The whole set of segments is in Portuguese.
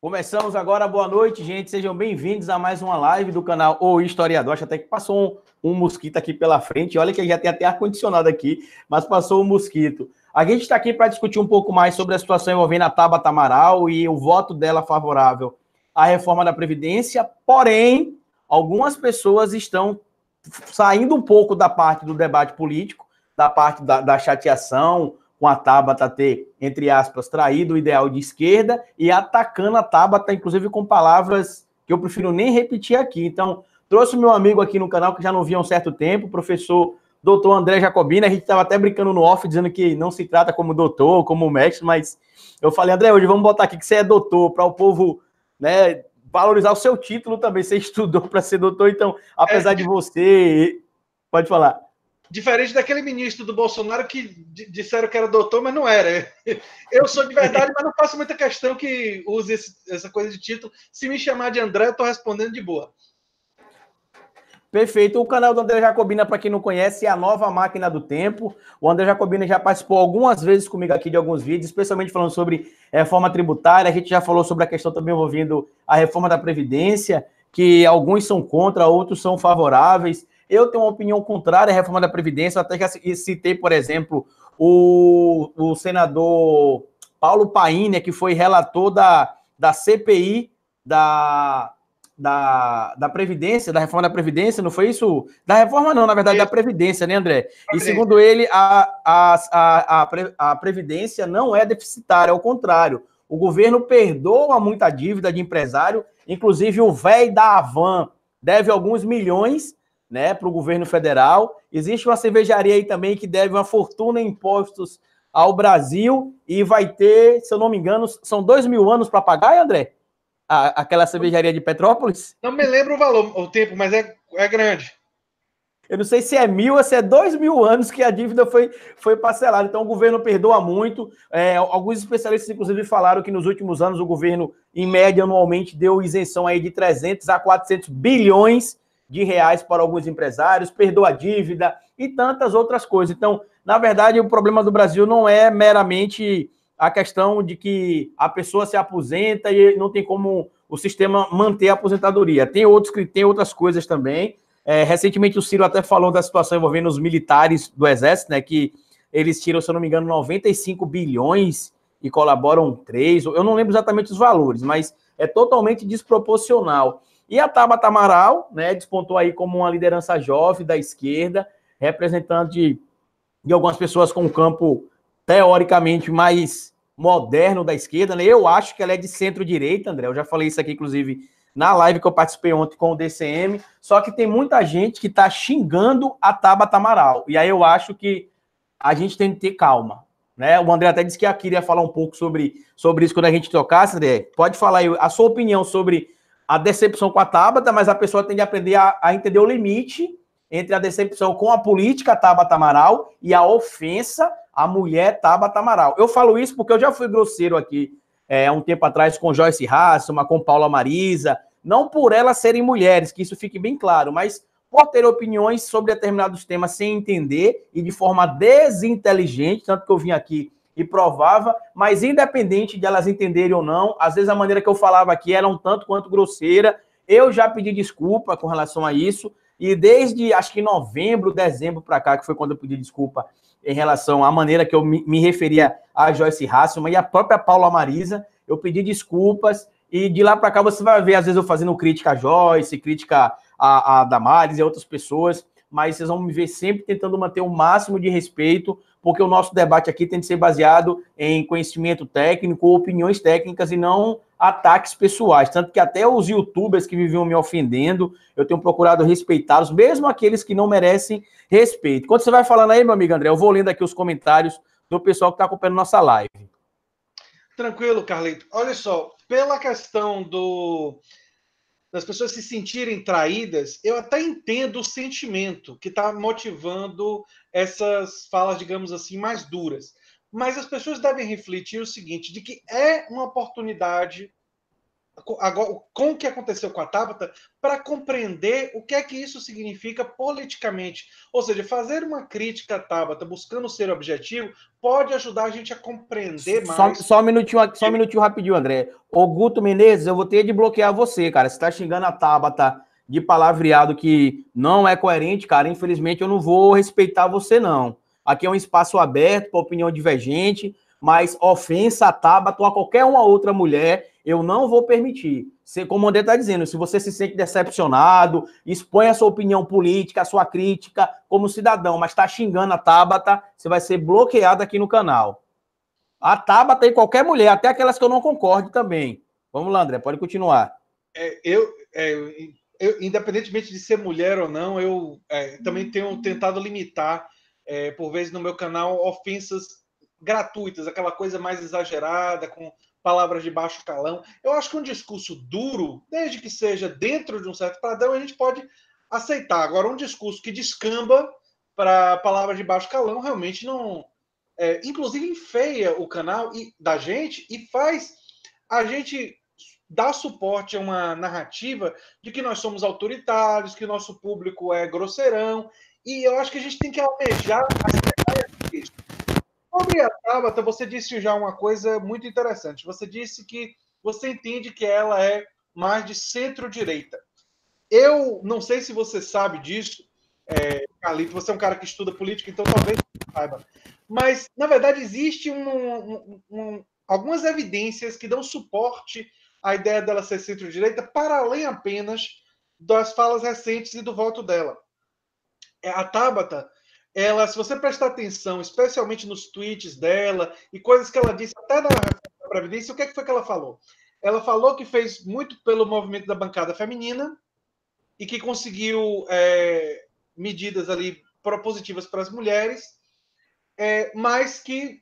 Começamos agora, boa noite, gente. Sejam bem-vindos a mais uma live do canal O Historiador. Acho até que passou um, um mosquito aqui pela frente. Olha que já tem até ar-condicionado aqui, mas passou um mosquito. A gente está aqui para discutir um pouco mais sobre a situação envolvendo a Taba Amaral e o voto dela favorável à reforma da Previdência. Porém, algumas pessoas estão saindo um pouco da parte do debate político, da parte da, da chateação, com a Tabata ter, entre aspas, traído o ideal de esquerda e atacando a Tabata, inclusive com palavras que eu prefiro nem repetir aqui. Então, trouxe o meu amigo aqui no canal que já não via há um certo tempo, professor doutor André Jacobina. A gente estava até brincando no off, dizendo que não se trata como doutor, como mestre, mas eu falei, André, hoje vamos botar aqui que você é doutor, para o povo né, valorizar o seu título também. Você estudou para ser doutor, então, apesar é. de você. Pode falar. Diferente daquele ministro do Bolsonaro que disseram que era doutor, mas não era. Eu sou de verdade, mas não faço muita questão que use esse, essa coisa de título. Se me chamar de André, eu estou respondendo de boa. Perfeito. O canal do André Jacobina, para quem não conhece, é a nova máquina do tempo. O André Jacobina já participou algumas vezes comigo aqui de alguns vídeos, especialmente falando sobre reforma tributária. A gente já falou sobre a questão também envolvendo a reforma da Previdência, que alguns são contra, outros são favoráveis. Eu tenho uma opinião contrária à reforma da Previdência, até que citei, por exemplo, o, o senador Paulo né, que foi relator da, da CPI da, da, da Previdência, da reforma da Previdência, não foi isso? Da reforma, não, na verdade, da Previdência, né, André? E segundo ele, a, a, a, a Previdência não é deficitária, ao contrário. O governo perdoa muita dívida de empresário, inclusive o velho da Avan deve alguns milhões né, para o governo federal. Existe uma cervejaria aí também que deve uma fortuna em impostos ao Brasil e vai ter, se eu não me engano, são dois mil anos para pagar, André? A, aquela cervejaria de Petrópolis? Não me lembro o valor, o tempo, mas é, é grande. Eu não sei se é mil ou se é dois mil anos que a dívida foi, foi parcelada. Então, o governo perdoa muito. É, alguns especialistas, inclusive, falaram que nos últimos anos o governo, em média, anualmente, deu isenção aí de 300 a 400 bilhões de reais para alguns empresários, perdoa a dívida e tantas outras coisas. Então, na verdade, o problema do Brasil não é meramente a questão de que a pessoa se aposenta e não tem como o sistema manter a aposentadoria. Tem outros que tem outras coisas também. É, recentemente o Ciro até falou da situação envolvendo os militares do Exército, né? Que eles tiram, se eu não me engano, 95 bilhões e colaboram três Eu não lembro exatamente os valores, mas é totalmente desproporcional. E a Tabata Amaral, né, despontou aí como uma liderança jovem da esquerda, representante de, algumas pessoas com um campo teoricamente mais moderno da esquerda. Né? Eu acho que ela é de centro-direita, André. Eu já falei isso aqui, inclusive, na live que eu participei ontem com o DCM. Só que tem muita gente que está xingando a Tabata Amaral. E aí eu acho que a gente tem que ter calma. Né? O André até disse que queria falar um pouco sobre, sobre isso quando a gente tocasse, André. Pode falar aí a sua opinião sobre a decepção com a Tabata, mas a pessoa tem de aprender a, a entender o limite entre a decepção com a política Tabata Amaral e a ofensa à mulher Tabata Amaral. Eu falo isso porque eu já fui grosseiro aqui é, um tempo atrás com Joyce uma com Paula Marisa, não por elas serem mulheres, que isso fique bem claro, mas por ter opiniões sobre determinados temas sem entender e de forma desinteligente, tanto que eu vim aqui e provava, mas independente de elas entenderem ou não, às vezes a maneira que eu falava aqui era um tanto quanto grosseira. Eu já pedi desculpa com relação a isso, e desde acho que novembro, dezembro para cá, que foi quando eu pedi desculpa em relação à maneira que eu me, referia a Joyce Hasselman e a própria Paula Marisa, eu pedi desculpas. E de lá para cá você vai ver, às vezes, eu fazendo crítica a Joyce, crítica a, a Damares e a outras pessoas, mas vocês vão me ver sempre tentando manter o máximo de respeito porque o nosso debate aqui tem de ser baseado em conhecimento técnico, opiniões técnicas e não ataques pessoais. Tanto que até os youtubers que viviam me ofendendo, eu tenho procurado respeitá-los, mesmo aqueles que não merecem respeito. Quando você vai falando aí, meu amigo André, eu vou lendo aqui os comentários do pessoal que está acompanhando nossa live. Tranquilo, Carlito. Olha só, pela questão do das pessoas se sentirem traídas, eu até entendo o sentimento que está motivando essas falas, digamos assim, mais duras. Mas as pessoas devem refletir o seguinte: de que é uma oportunidade agora, com o que aconteceu com a Tabata para compreender o que é que isso significa politicamente. Ou seja, fazer uma crítica à Tabata buscando ser objetivo pode ajudar a gente a compreender mais. Só, só um minutinho, só um minutinho rapidinho, André. O Guto Menezes, eu vou ter de bloquear você, cara. Você está xingando a Tabata de palavreado que não é coerente, cara. Infelizmente, eu não vou respeitar você, não. Aqui é um espaço aberto para opinião divergente, mas ofensa a Tabata ou a qualquer uma outra mulher eu não vou permitir. Como o André está dizendo, se você se sente decepcionado, expõe a sua opinião política, a sua crítica como cidadão, mas está xingando a Tabata, você vai ser bloqueado aqui no canal. A Tabata e qualquer mulher, até aquelas que eu não concordo também. Vamos lá, André, pode continuar. É, eu, é, eu, independentemente de ser mulher ou não, eu é, também tenho tentado limitar, é, por vezes no meu canal, ofensas gratuitas, aquela coisa mais exagerada, com palavras de baixo calão. Eu acho que um discurso duro, desde que seja dentro de um certo padrão, a gente pode aceitar. Agora, um discurso que descamba para palavras de baixo calão realmente não. É, inclusive, enfeia o canal e, da gente e faz a gente dar suporte a uma narrativa de que nós somos autoritários, que nosso público é grosseirão. E eu acho que a gente tem que almejar a Sobre a Tabata, você disse já uma coisa muito interessante. Você disse que você entende que ela é mais de centro-direita. Eu não sei se você sabe disso, é, você é um cara que estuda política, então talvez saiba. Mas, na verdade, existe um, um, um, algumas evidências que dão suporte à ideia dela ser centro-direita, para além apenas das falas recentes e do voto dela. É, a Tabata ela, se você prestar atenção, especialmente nos tweets dela e coisas que ela disse até da Previdência, o que, é que foi que ela falou? Ela falou que fez muito pelo movimento da bancada feminina e que conseguiu é, medidas ali propositivas para as mulheres, é, mas que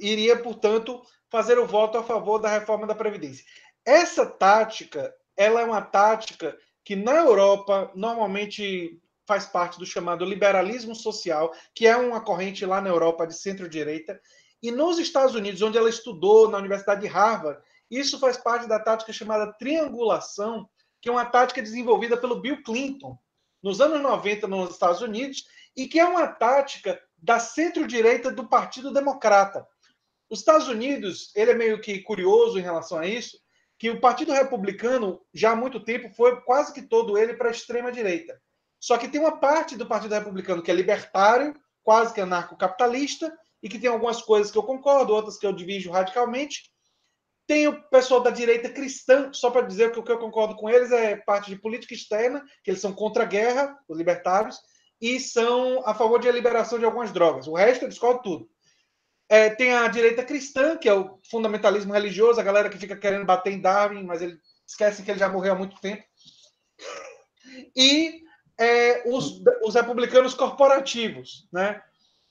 iria, portanto, fazer o voto a favor da reforma da Previdência. Essa tática, ela é uma tática que na Europa normalmente faz parte do chamado liberalismo social, que é uma corrente lá na Europa de centro-direita. E nos Estados Unidos, onde ela estudou na Universidade de Harvard, isso faz parte da tática chamada triangulação, que é uma tática desenvolvida pelo Bill Clinton nos anos 90 nos Estados Unidos e que é uma tática da centro-direita do Partido Democrata. Os Estados Unidos, ele é meio que curioso em relação a isso, que o Partido Republicano já há muito tempo foi quase que todo ele para a extrema direita. Só que tem uma parte do Partido Republicano que é libertário, quase que anarcocapitalista, e que tem algumas coisas que eu concordo, outras que eu divido radicalmente. Tem o pessoal da direita cristã, só para dizer que o que eu concordo com eles é parte de política externa, que eles são contra a guerra, os libertários, e são a favor de liberação de algumas drogas. O resto eu discordo tudo. É, tem a direita cristã, que é o fundamentalismo religioso, a galera que fica querendo bater em Darwin, mas ele esquece que ele já morreu há muito tempo. E é, os, os republicanos corporativos. Né?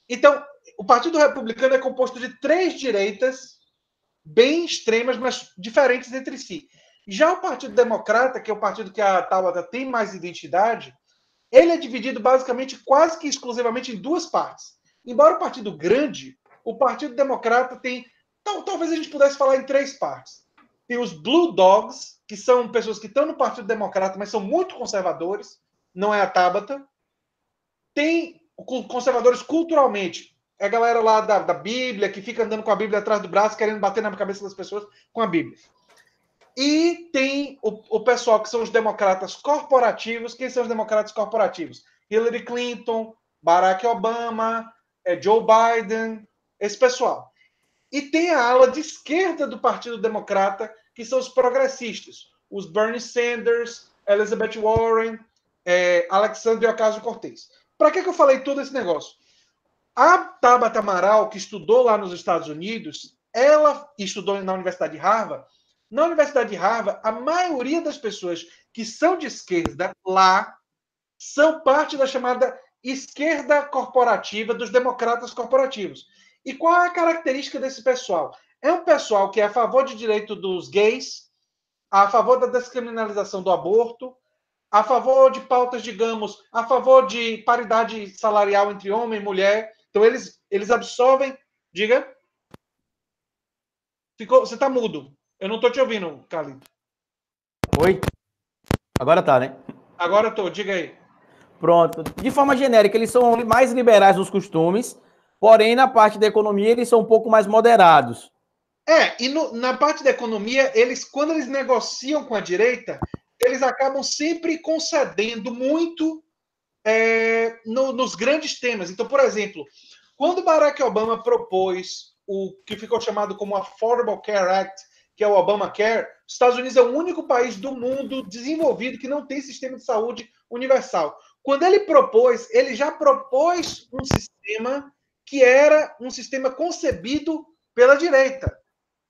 Então, o Partido Republicano é composto de três direitas bem extremas, mas diferentes entre si. Já o Partido Democrata, que é o partido que a Tabata tem mais identidade, ele é dividido basicamente quase que exclusivamente em duas partes. Embora o partido grande, o Partido Democrata tem. talvez a gente pudesse falar em três partes. Tem os Blue Dogs, que são pessoas que estão no Partido Democrata, mas são muito conservadores não é a Tabata. Tem conservadores culturalmente. É a galera lá da, da Bíblia, que fica andando com a Bíblia atrás do braço, querendo bater na cabeça das pessoas com a Bíblia. E tem o, o pessoal que são os democratas corporativos. Quem são os democratas corporativos? Hillary Clinton, Barack Obama, é Joe Biden, esse pessoal. E tem a ala de esquerda do Partido Democrata, que são os progressistas, os Bernie Sanders, Elizabeth Warren, é, Alexandre Ocasio-Cortez. Para que, que eu falei todo esse negócio? A Tabata Amaral, que estudou lá nos Estados Unidos, ela estudou na Universidade de Harvard. Na Universidade de Harvard, a maioria das pessoas que são de esquerda lá são parte da chamada esquerda corporativa, dos democratas corporativos. E qual é a característica desse pessoal? É um pessoal que é a favor de direito dos gays, a favor da descriminalização do aborto, a favor de pautas, digamos, a favor de paridade salarial entre homem e mulher. Então, eles, eles absorvem. Diga. Ficou, você está mudo. Eu não estou te ouvindo, Calito. Oi? Agora tá, né? Agora estou, diga aí. Pronto. De forma genérica, eles são mais liberais nos costumes, porém, na parte da economia, eles são um pouco mais moderados. É, e no, na parte da economia, eles, quando eles negociam com a direita, eles acabam sempre concedendo muito é, no, nos grandes temas. Então, por exemplo, quando Barack Obama propôs o que ficou chamado como Affordable Care Act, que é o Obamacare, os Estados Unidos é o único país do mundo desenvolvido que não tem sistema de saúde universal. Quando ele propôs, ele já propôs um sistema que era um sistema concebido pela direita,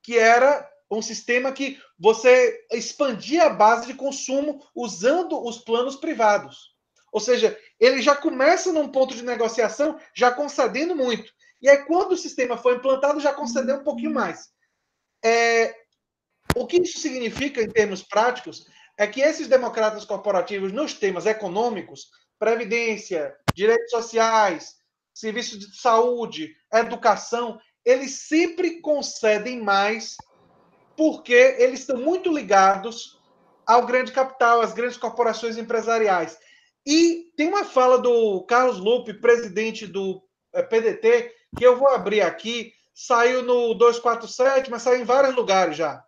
que era um sistema que você expandia a base de consumo usando os planos privados. Ou seja, ele já começa num ponto de negociação já concedendo muito. E aí, quando o sistema foi implantado, já concedeu um pouquinho mais. É, o que isso significa em termos práticos é que esses democratas corporativos, nos temas econômicos, previdência, direitos sociais, serviços de saúde, educação, eles sempre concedem mais porque eles estão muito ligados ao grande capital, às grandes corporações empresariais. E tem uma fala do Carlos Lupe, presidente do eh, PDT, que eu vou abrir aqui, saiu no 247, mas saiu em vários lugares já.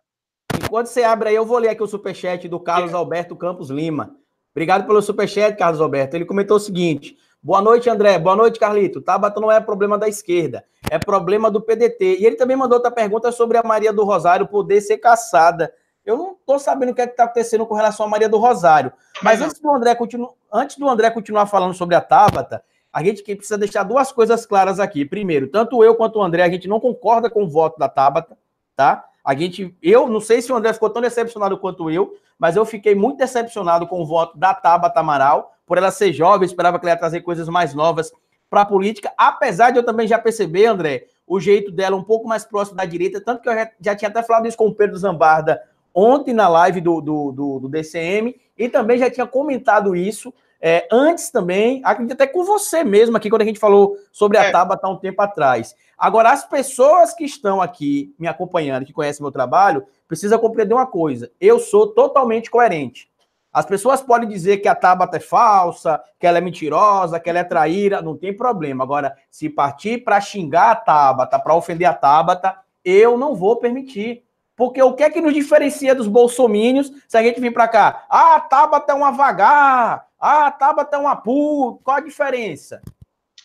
Enquanto você abre aí, eu vou ler aqui o superchat do Carlos é. Alberto Campos Lima. Obrigado pelo superchat, Carlos Alberto. Ele comentou o seguinte: Boa noite, André. Boa noite, Carlito. Tabata não é problema da esquerda, é problema do PDT. E ele também mandou outra pergunta sobre a Maria do Rosário poder ser caçada. Eu não estou sabendo o que é está acontecendo com relação à Maria do Rosário. Mas antes do André, continu... antes do André continuar falando sobre a Tabata, a gente precisa deixar duas coisas claras aqui. Primeiro, tanto eu quanto o André, a gente não concorda com o voto da Tabata, tá? A gente, eu não sei se o André ficou tão decepcionado quanto eu, mas eu fiquei muito decepcionado com o voto da Tabata Amaral por ela ser jovem, esperava que ela ia trazer coisas mais novas para a política, apesar de eu também já perceber, André, o jeito dela um pouco mais próximo da direita, tanto que eu já, já tinha até falado isso com o Pedro Zambarda ontem na live do, do, do, do DCM, e também já tinha comentado isso é, antes também, acredito até com você mesmo aqui, quando a gente falou sobre a é. Tabata um tempo atrás. Agora, as pessoas que estão aqui me acompanhando, que conhecem meu trabalho, precisam compreender uma coisa, eu sou totalmente coerente. As pessoas podem dizer que a Tabata é falsa, que ela é mentirosa, que ela é traíra, não tem problema. Agora, se partir para xingar a Tabata, para ofender a Tabata, eu não vou permitir. Porque o que é que nos diferencia dos bolsomínios se a gente vir para cá? Ah, a Tabata é tá uma vagar, ah, a Tabata é tá uma puta, qual a diferença?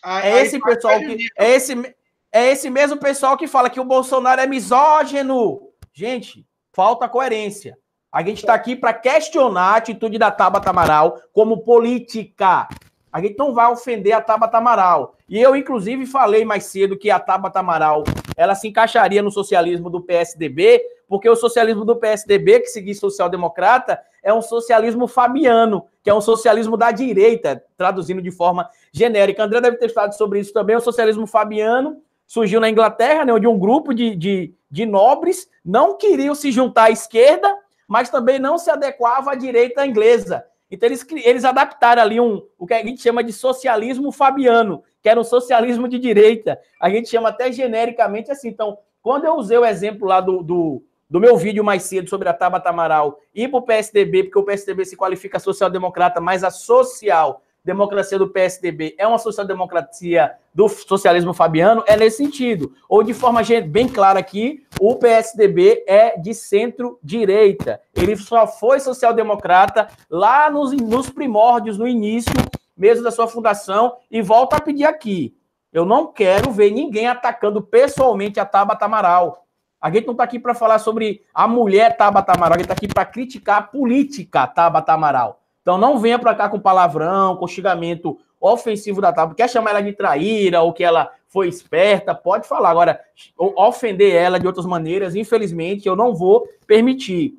É, é esse pessoal que. É esse, é esse mesmo pessoal que fala que o Bolsonaro é misógino. Gente, falta coerência. A gente está aqui para questionar a atitude da Tabata Amaral como política. A gente não vai ofender a Tabata Amaral. E eu, inclusive, falei mais cedo que a Tabata Amaral ela se encaixaria no socialismo do PSDB, porque o socialismo do PSDB, que seguir social-democrata, é um socialismo fabiano, que é um socialismo da direita, traduzindo de forma genérica. André deve ter falado sobre isso também. O socialismo fabiano surgiu na Inglaterra, né, onde um grupo de, de, de nobres não queriam se juntar à esquerda mas também não se adequava à direita inglesa. Então eles, eles adaptaram ali um o que a gente chama de socialismo fabiano, que era um socialismo de direita. A gente chama até genericamente assim. Então, quando eu usei o exemplo lá do, do, do meu vídeo mais cedo sobre a Tabata Amaral e para o PSDB, porque o PSDB se qualifica social-democrata, mas a social democracia do PSDB é uma social-democracia do socialismo fabiano, é nesse sentido. Ou de forma bem clara aqui, o PSDB é de centro-direita. Ele só foi social-democrata lá nos, nos primórdios, no início mesmo da sua fundação, e volta a pedir aqui. Eu não quero ver ninguém atacando pessoalmente a Tabata Amaral. A gente não está aqui para falar sobre a mulher Tabata Amaral, a gente está aqui para criticar a política Tabata Amaral. Então não venha para cá com palavrão, com xingamento ofensivo da Tábua. Quer chamar ela de traíra ou que ela foi esperta, pode falar. Agora, ofender ela de outras maneiras, infelizmente, eu não vou permitir.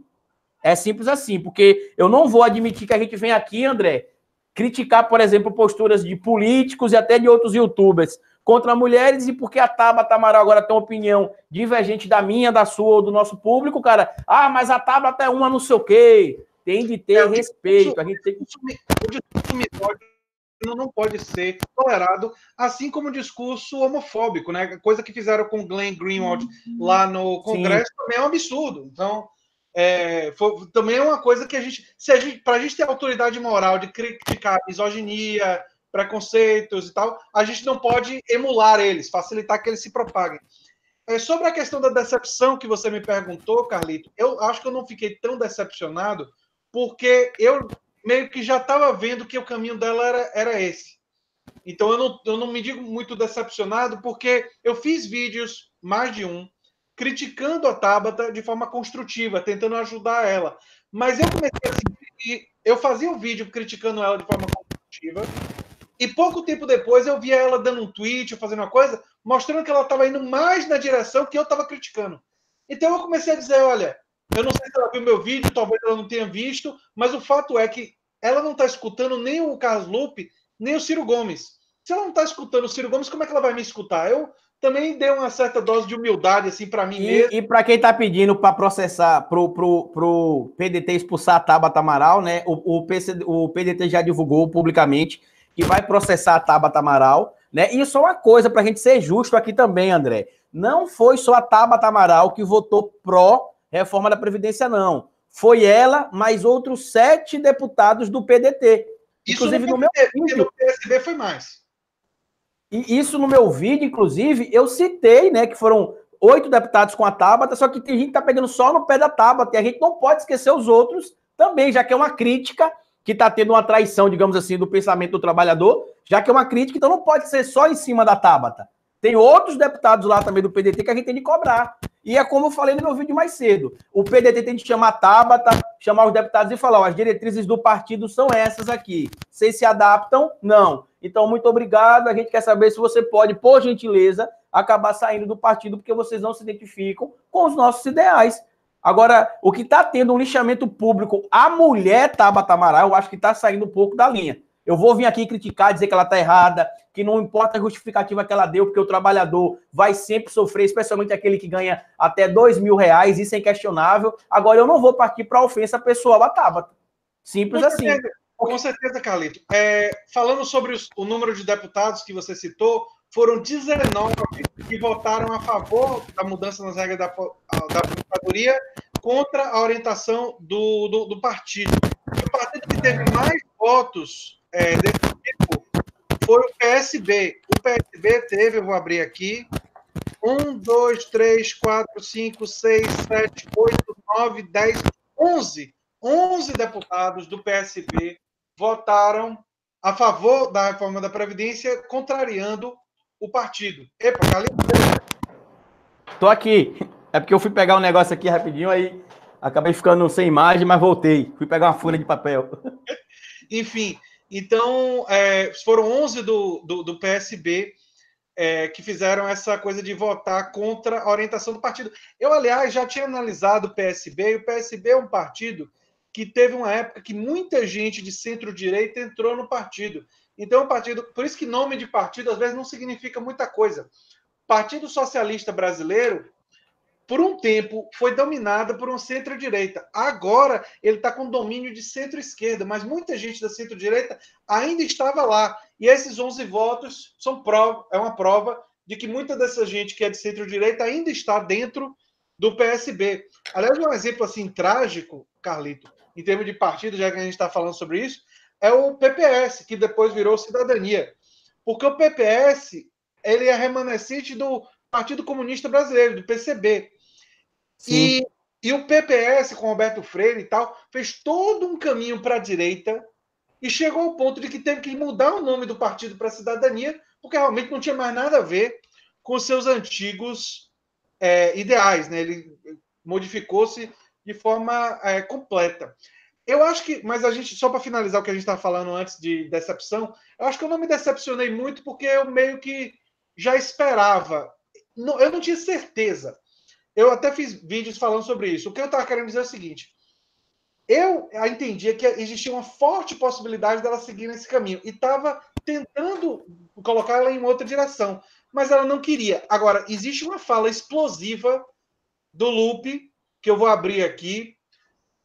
É simples assim, porque eu não vou admitir que a gente vem aqui, André, criticar, por exemplo, posturas de políticos e até de outros youtubers contra mulheres e porque a Tabata Amaral agora tem uma opinião divergente da minha, da sua ou do nosso público, cara. Ah, mas a Tabata é uma não sei o quê. Tem de ter é, respeito. A gente tem... O discurso misógino não pode ser tolerado, assim como o discurso homofóbico, né? Coisa que fizeram com Glenn Greenwald uhum. lá no Congresso Sim. também é um absurdo. Então, é, foi, também é uma coisa que a gente, se a gente, para a gente ter autoridade moral de criticar misoginia, preconceitos e tal, a gente não pode emular eles, facilitar que eles se propaguem. É, sobre a questão da decepção que você me perguntou, Carlito, eu acho que eu não fiquei tão decepcionado, porque eu meio que já estava vendo que o caminho dela era, era esse. Então eu não, eu não me digo muito decepcionado, porque eu fiz vídeos, mais de um, criticando a Tabata de forma construtiva, tentando ajudar ela. Mas eu comecei a sentir, eu fazia um vídeo criticando ela de forma construtiva, e pouco tempo depois eu via ela dando um tweet, fazendo uma coisa, mostrando que ela estava indo mais na direção que eu estava criticando. Então eu comecei a dizer, olha, eu não sei se ela viu meu vídeo, talvez ela não tenha visto, mas o fato é que ela não está escutando nem o Carlos Lupe, nem o Ciro Gomes. Se ela não está escutando o Ciro Gomes, como é que ela vai me escutar? Eu também dei uma certa dose de humildade, assim, para mim e, mesmo. E para quem está pedindo para processar, pro, pro, pro PDT expulsar a Tabata Amaral, né? O, o, PC, o PDT já divulgou publicamente que vai processar a Tabata Amaral, né? E só uma coisa, para a gente ser justo aqui também, André. Não foi só a Tabata Amaral que votou pró reforma da Previdência não. Foi ela, mais outros sete deputados do PDT. Isso inclusive, no, PDT, no meu vídeo. PSB foi mais. E isso no meu vídeo, inclusive, eu citei, né, que foram oito deputados com a Tábata, só que tem gente que tá pegando só no pé da Tábata, e a gente não pode esquecer os outros também, já que é uma crítica que está tendo uma traição, digamos assim, do pensamento do trabalhador, já que é uma crítica, então não pode ser só em cima da Tábata. Tem outros deputados lá também do PDT que a gente tem de cobrar. E é como eu falei no meu vídeo mais cedo. O PDT tem que chamar a Tabata, chamar os deputados e falar: ó, as diretrizes do partido são essas aqui. Vocês se adaptam? Não. Então, muito obrigado. A gente quer saber se você pode, por gentileza, acabar saindo do partido, porque vocês não se identificam com os nossos ideais. Agora, o que está tendo um lixamento público, a mulher Tabata Amaral, eu acho que está saindo um pouco da linha. Eu vou vir aqui criticar, dizer que ela está errada, que não importa a justificativa que ela deu, porque o trabalhador vai sempre sofrer, especialmente aquele que ganha até dois mil reais, isso é inquestionável. Agora, eu não vou partir para ofensa pessoal à Tabata. Simples com assim. Certeza, com certeza, Carlito. É, falando sobre os, o número de deputados que você citou, foram 19 que votaram a favor da mudança nas regras da, da aposentadoria contra a orientação do, do, do partido. O partido que teve mais votos é, desse tipo foi o PSB. O PSB teve, eu vou abrir aqui, 1, 2, 3, 4, 5, 6, 7, 8, 9, 10, 11. 11 deputados do PSB votaram a favor da reforma da Previdência, contrariando o partido. Epa, Calil. Tô aqui. É porque eu fui pegar um negócio aqui rapidinho, aí acabei ficando sem imagem, mas voltei. Fui pegar uma folha de papel. Enfim, então, é, foram 11 do, do, do PSB é, que fizeram essa coisa de votar contra a orientação do partido. Eu, aliás, já tinha analisado o PSB, e o PSB é um partido que teve uma época que muita gente de centro-direita entrou no partido. Então, o é partido, por isso que nome de partido às vezes não significa muita coisa. Partido Socialista Brasileiro por um tempo foi dominada por um centro-direita. Agora ele está com domínio de centro-esquerda, mas muita gente da centro-direita ainda estava lá. E esses 11 votos são prova, é uma prova de que muita dessa gente que é de centro-direita ainda está dentro do PSB. Aliás, um exemplo assim trágico, Carlito, em termos de partido, já que a gente está falando sobre isso, é o PPS, que depois virou Cidadania. Porque o PPS ele é remanescente do Partido Comunista Brasileiro, do PCB. E, e o PPS, com Roberto Freire e tal, fez todo um caminho para a direita e chegou ao ponto de que teve que mudar o nome do partido para Cidadania, porque realmente não tinha mais nada a ver com seus antigos é, ideais. Né? Ele modificou-se de forma é, completa. Eu acho que, mas a gente, só para finalizar o que a gente estava falando antes de decepção, eu acho que eu não me decepcionei muito porque eu meio que já esperava. eu não tinha certeza, eu até fiz vídeos falando sobre isso. O que eu estava querendo dizer é o seguinte: eu entendia que existia uma forte possibilidade dela seguir nesse caminho e estava tentando colocar ela em outra direção, mas ela não queria. Agora, existe uma fala explosiva do Lupe, que eu vou abrir aqui,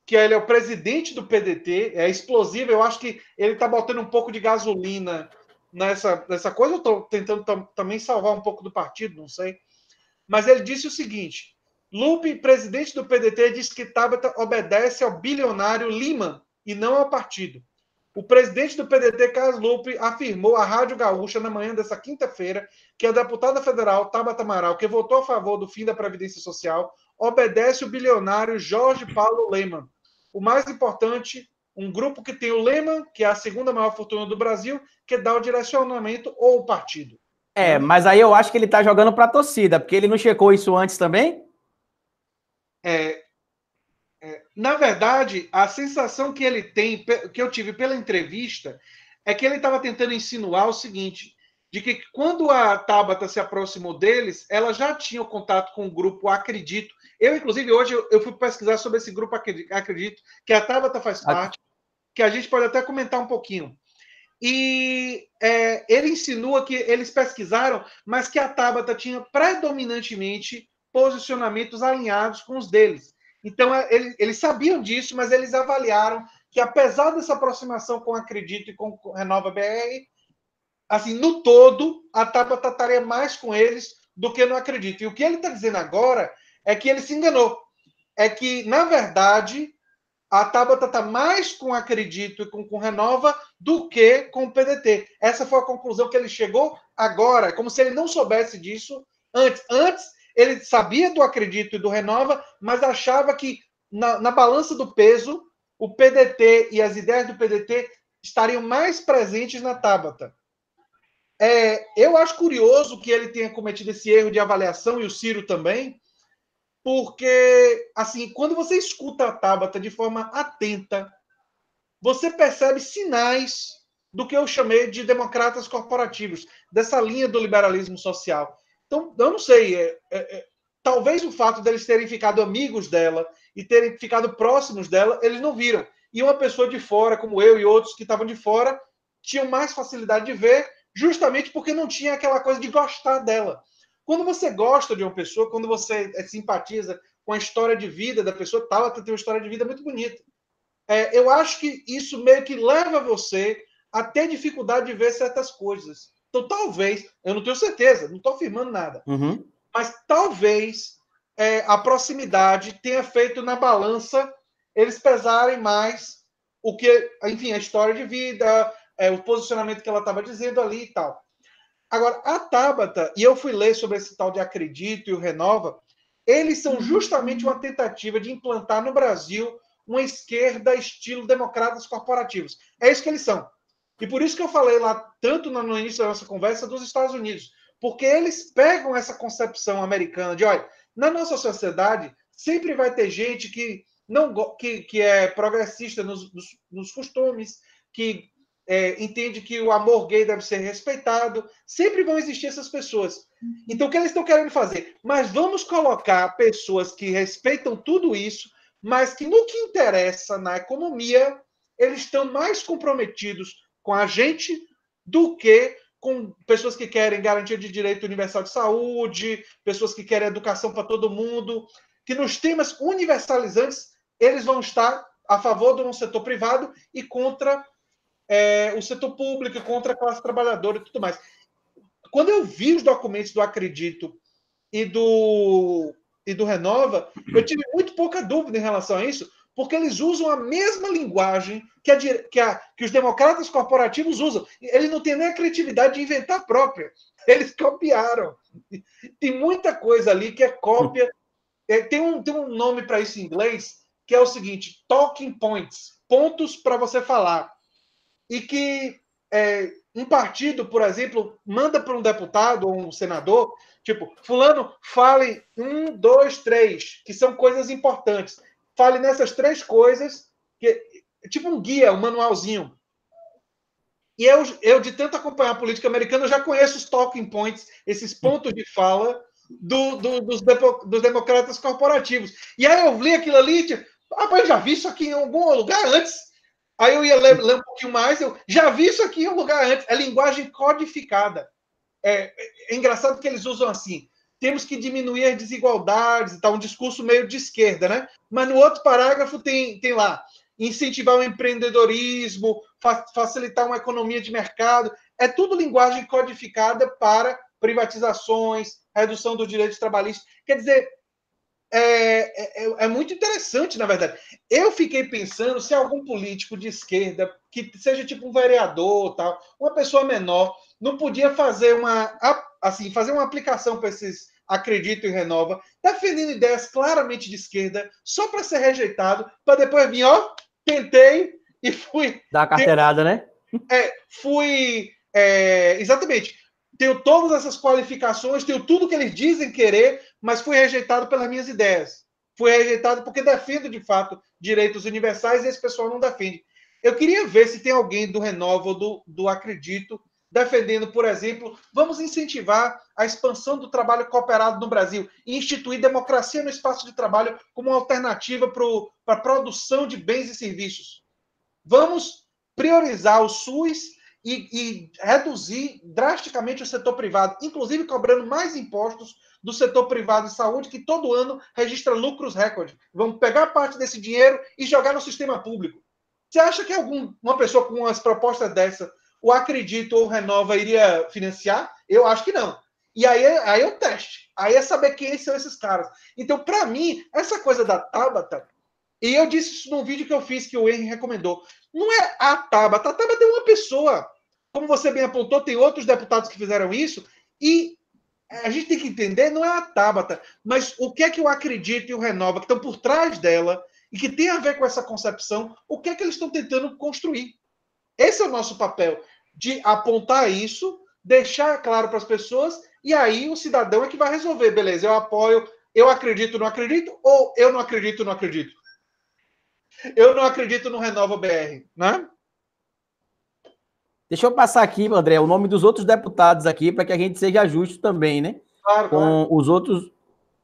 que ele é o presidente do PDT, é explosivo. Eu acho que ele está botando um pouco de gasolina nessa, nessa coisa. Eu estou tentando tam, também salvar um pouco do partido, não sei. Mas ele disse o seguinte: Lupe, presidente do PDT, diz que Tabata obedece ao bilionário Lima e não ao partido. O presidente do PDT, Carlos Lupe, afirmou à Rádio Gaúcha na manhã dessa quinta-feira que a deputada federal Tabata Amaral, que votou a favor do fim da Previdência Social, obedece o bilionário Jorge Paulo Leman. O mais importante, um grupo que tem o Leman, que é a segunda maior fortuna do Brasil, que dá o direcionamento ou o partido. É, mas aí eu acho que ele está jogando para a torcida, porque ele não checou isso antes também? É, é, na verdade, a sensação que ele tem, que eu tive pela entrevista, é que ele estava tentando insinuar o seguinte: de que quando a Tabata se aproximou deles, ela já tinha o contato com o grupo Acredito. Eu, inclusive, hoje eu fui pesquisar sobre esse grupo Acredito, que a Tabata faz parte, que a gente pode até comentar um pouquinho. E é, ele insinua que eles pesquisaram, mas que a Tabata tinha predominantemente posicionamentos alinhados com os deles. Então, é, ele, eles sabiam disso, mas eles avaliaram que, apesar dessa aproximação com Acredito e com Renova BR, assim, no todo, a Tabata estaria mais com eles do que no Acredito. E o que ele está dizendo agora é que ele se enganou. É que, na verdade, a Tabata está mais com Acredito e com, com Renova do que com o PDT. Essa foi a conclusão que ele chegou agora, como se ele não soubesse disso antes. Antes, ele sabia do Acredito e do Renova, mas achava que na, na balança do peso, o PDT e as ideias do PDT estariam mais presentes na Tabata. É, eu acho curioso que ele tenha cometido esse erro de avaliação e o Ciro também, porque, assim, quando você escuta a Tabata de forma atenta, você percebe sinais do que eu chamei de democratas corporativos, dessa linha do liberalismo social. Então, eu não sei. É, é, é, talvez o fato deles terem ficado amigos dela e terem ficado próximos dela, eles não viram. E uma pessoa de fora, como eu e outros que estavam de fora, tinham mais facilidade de ver, justamente porque não tinha aquela coisa de gostar dela. Quando você gosta de uma pessoa, quando você é, simpatiza com a história de vida da pessoa, tal, tem uma história de vida muito bonita. É, eu acho que isso meio que leva você a ter dificuldade de ver certas coisas. Então, talvez, eu não tenho certeza, não estou afirmando nada, uhum. mas talvez é, a proximidade tenha feito na balança eles pesarem mais o que, enfim, a história de vida, é, o posicionamento que ela estava dizendo ali e tal. Agora, a Tabata, e eu fui ler sobre esse tal de Acredito e o Renova, eles são justamente uma tentativa de implantar no Brasil uma esquerda estilo democratas corporativos. É isso que eles são. E por isso que eu falei lá tanto no início da nossa conversa dos Estados Unidos, porque eles pegam essa concepção americana de, olha, na nossa sociedade sempre vai ter gente que não que, que é progressista nos, nos, nos costumes, que é, entende que o amor gay deve ser respeitado, sempre vão existir essas pessoas. Então, o que eles estão querendo fazer? Mas vamos colocar pessoas que respeitam tudo isso, mas que no que interessa na economia, eles estão mais comprometidos com a gente do que com pessoas que querem garantia de direito universal de saúde, pessoas que querem educação para todo mundo, que nos temas universalizantes eles vão estar a favor do um setor privado e contra é, o setor público, contra a classe trabalhadora e tudo mais. Quando eu vi os documentos do Acredito e do, e do Renova, eu tive muito pouca dúvida em relação a isso, porque eles usam a mesma linguagem que, a, que, a, que os democratas corporativos usam. Eles não têm nem a criatividade de inventar própria. Eles copiaram. Tem muita coisa ali que é cópia. É, tem, um, tem um nome para isso em inglês, que é o seguinte: talking points pontos para você falar. E que é, um partido, por exemplo, manda para um deputado ou um senador, tipo, fulano, fale um, dois, três, que são coisas importantes fale nessas três coisas, que, tipo um guia, um manualzinho. E eu, eu, de tanto acompanhar a política americana, já conheço os talking points, esses pontos de fala do, do, dos, dos, democratas corporativos. E aí eu li aquilo ali, tipo, ah, mas eu já vi isso aqui em algum lugar antes. Aí eu ia ler, ler um pouquinho mais, eu já vi isso aqui em um lugar antes. É linguagem codificada. É, é, é engraçado que eles usam assim temos que diminuir as desigualdades e um discurso meio de esquerda, né? Mas no outro parágrafo tem, tem lá incentivar o empreendedorismo, fa facilitar uma economia de mercado. É tudo linguagem codificada para privatizações, redução dos direitos trabalhistas. Quer dizer, é, é, é, é muito interessante, na verdade. Eu fiquei pensando se algum político de esquerda, que seja tipo um vereador tal, uma pessoa menor, não podia fazer uma assim, fazer uma aplicação para esses acredito e renova, defendendo ideias claramente de esquerda, só para ser rejeitado, para depois vir, ó, tentei e fui. Dá a carteirada, tenho, né? É, fui. É, exatamente. Tenho todas essas qualificações, tenho tudo que eles dizem querer, mas fui rejeitado pelas minhas ideias. Fui rejeitado porque defendo, de fato, direitos universais e esse pessoal não defende. Eu queria ver se tem alguém do Renova ou do, do Acredito defendendo, por exemplo, vamos incentivar a expansão do trabalho cooperado no Brasil e instituir democracia no espaço de trabalho como alternativa para a produção de bens e serviços. Vamos priorizar o SUS e, e reduzir drasticamente o setor privado, inclusive cobrando mais impostos do setor privado de saúde, que todo ano registra lucros recorde. Vamos pegar parte desse dinheiro e jogar no sistema público. Você acha que algum, uma pessoa com umas propostas dessa o Acredito ou o Renova iria financiar? Eu acho que não. E aí, aí é o teste. Aí é saber quem são esses caras. Então, para mim, essa coisa da Tabata, e eu disse isso num vídeo que eu fiz que o Henry recomendou, não é a Tabata. A Tabata é uma pessoa. Como você bem apontou, tem outros deputados que fizeram isso. E a gente tem que entender, não é a Tabata, mas o que é que o Acredito e o Renova, que estão por trás dela, e que tem a ver com essa concepção, o que é que eles estão tentando construir. Esse é o nosso papel, de apontar isso, deixar claro para as pessoas, e aí o cidadão é que vai resolver, beleza, eu apoio, eu acredito, não acredito, ou eu não acredito, não acredito. Eu não acredito no Renova BR, né? Deixa eu passar aqui, André, o nome dos outros deputados aqui, para que a gente seja justo também, né? Claro, Com claro. os outros,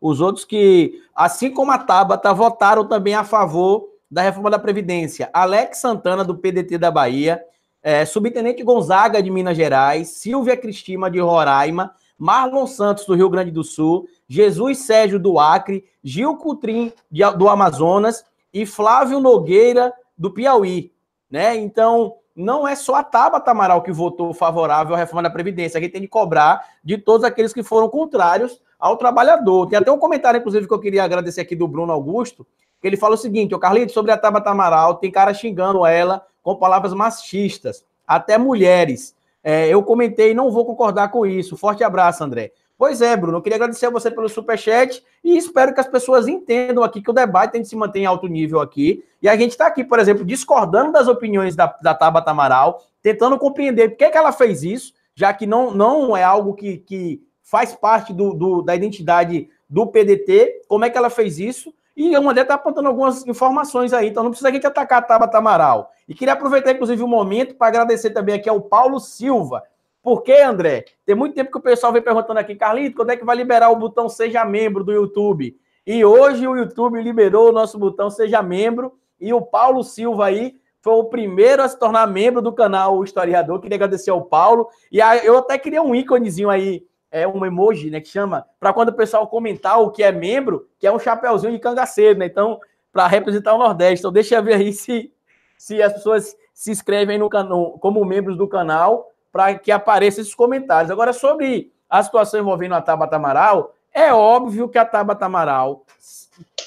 os outros que, assim como a Tabata, votaram também a favor da reforma da Previdência, Alex Santana, do PDT da Bahia, é, Subtenente Gonzaga, de Minas Gerais, Silvia Cristina, de Roraima, Marlon Santos, do Rio Grande do Sul, Jesus Sérgio, do Acre, Gil Coutrin, de, do Amazonas, e Flávio Nogueira, do Piauí. Né? Então, não é só a Tabata Amaral que votou favorável à reforma da Previdência, a gente tem de cobrar de todos aqueles que foram contrários ao trabalhador. Tem até um comentário, inclusive, que eu queria agradecer aqui do Bruno Augusto, ele fala o seguinte, o Carlito, sobre a Tabata Amaral, tem cara xingando ela com palavras machistas, até mulheres. É, eu comentei, não vou concordar com isso. Forte abraço, André. Pois é, Bruno, eu queria agradecer a você pelo superchat e espero que as pessoas entendam aqui que o debate tem que se manter em alto nível aqui. E a gente está aqui, por exemplo, discordando das opiniões da, da Tabata Amaral, tentando compreender por que, que ela fez isso, já que não, não é algo que, que faz parte do, do, da identidade do PDT, como é que ela fez isso, e o André está apontando algumas informações aí, então não precisa aqui atacar a Tabata Amaral. E queria aproveitar, inclusive, o um momento para agradecer também aqui ao Paulo Silva. Por quê, André? Tem muito tempo que o pessoal vem perguntando aqui, Carlito, quando é que vai liberar o botão Seja Membro do YouTube? E hoje o YouTube liberou o nosso botão Seja Membro e o Paulo Silva aí foi o primeiro a se tornar membro do canal o Historiador. Queria agradecer ao Paulo. E eu até queria um íconezinho aí é um emoji, né, que chama, para quando o pessoal comentar o que é membro, que é um chapéuzinho de cangaceiro, né? Então, para representar o Nordeste. Então, deixa eu ver aí se, se as pessoas se inscrevem no canal, como membros do canal, para que apareçam esses comentários. Agora, sobre a situação envolvendo a Tabata Amaral, é óbvio que a Tabata Amaral,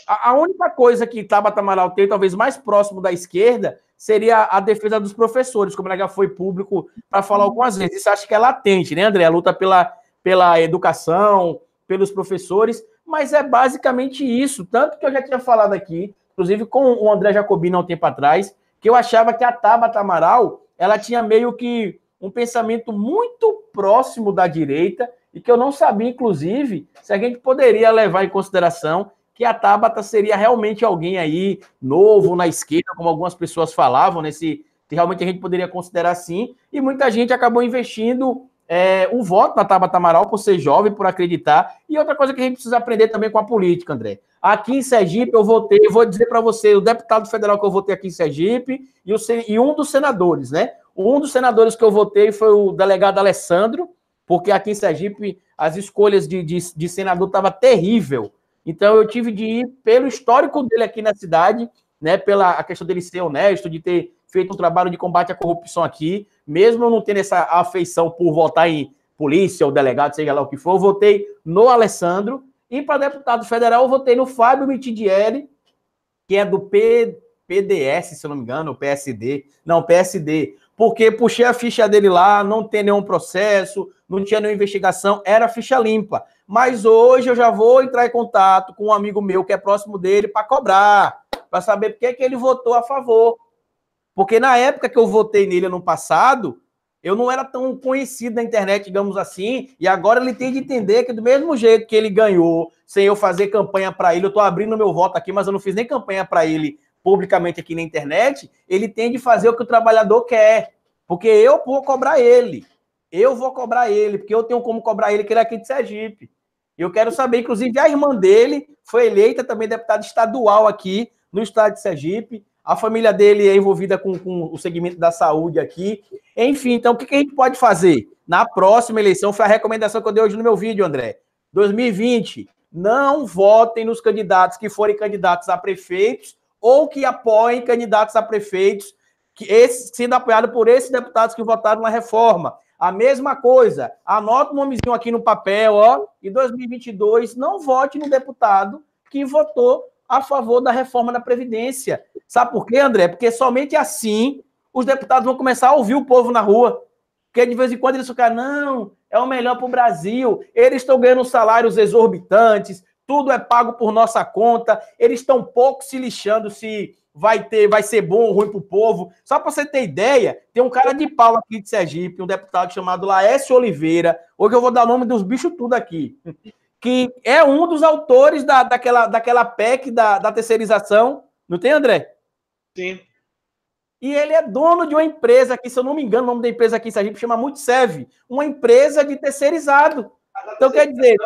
a, a única coisa que Tabata Amaral tem, talvez mais próximo da esquerda, seria a defesa dos professores, como ela já foi público para falar algumas vezes. Isso acho que é latente, né, André? A luta pela pela educação, pelos professores, mas é basicamente isso. Tanto que eu já tinha falado aqui, inclusive com o André Jacobino há um tempo atrás, que eu achava que a Tabata Amaral ela tinha meio que um pensamento muito próximo da direita e que eu não sabia, inclusive, se a gente poderia levar em consideração que a Tabata seria realmente alguém aí novo na esquerda, como algumas pessoas falavam, nesse né? realmente a gente poderia considerar assim, e muita gente acabou investindo é, o voto na Tabata Amaral por ser jovem, por acreditar. E outra coisa que a gente precisa aprender também com a política, André. Aqui em Sergipe eu votei, vou dizer para você, o deputado federal que eu votei aqui em Sergipe e, o, e um dos senadores, né? Um dos senadores que eu votei foi o delegado Alessandro, porque aqui em Sergipe as escolhas de, de, de senador estavam terrível. Então eu tive de ir pelo histórico dele aqui na cidade, né? Pela a questão dele ser honesto, de ter feito um trabalho de combate à corrupção aqui, mesmo eu não tendo essa afeição por votar em polícia ou delegado, seja lá o que for, eu votei no Alessandro, e para deputado federal eu votei no Fábio Mitidieri, que é do P, PDS, se eu não me engano, PSD, não, PSD, porque puxei a ficha dele lá, não tem nenhum processo, não tinha nenhuma investigação, era ficha limpa. Mas hoje eu já vou entrar em contato com um amigo meu que é próximo dele para cobrar, para saber por que ele votou a favor. Porque na época que eu votei nele ano passado, eu não era tão conhecido na internet, digamos assim, e agora ele tem de entender que do mesmo jeito que ele ganhou, sem eu fazer campanha para ele, eu estou abrindo meu voto aqui, mas eu não fiz nem campanha para ele publicamente aqui na internet, ele tem de fazer o que o trabalhador quer, porque eu vou cobrar ele. Eu vou cobrar ele, porque eu tenho como cobrar ele, que ele é aqui de Sergipe. Eu quero saber, inclusive, a irmã dele foi eleita também deputada estadual aqui no estado de Sergipe a família dele é envolvida com, com o segmento da saúde aqui. Enfim, então o que, que a gente pode fazer? Na próxima eleição, foi a recomendação que eu dei hoje no meu vídeo, André. 2020, não votem nos candidatos que forem candidatos a prefeitos ou que apoiem candidatos a prefeitos que esse, sendo apoiado por esses deputados que votaram na reforma. A mesma coisa, anota um nomezinho aqui no papel, ó, e 2022 não vote no deputado que votou a favor da reforma da Previdência. Sabe por quê, André? Porque somente assim os deputados vão começar a ouvir o povo na rua. Porque de vez em quando eles ficam, não, é o melhor para o Brasil, eles estão ganhando salários exorbitantes, tudo é pago por nossa conta, eles estão pouco se lixando se vai ter, vai ser bom ou ruim para o povo. Só para você ter ideia, tem um cara de pau aqui de Sergipe, um deputado chamado Laércio Oliveira. Hoje eu vou dar o nome dos bichos tudo aqui que é um dos autores da, daquela, daquela PEC da, da terceirização, não tem, André? Sim. E ele é dono de uma empresa que, se eu não me engano, o nome da empresa aqui, se a gente chama muito serve, uma empresa de terceirizado. Então, quer dizer,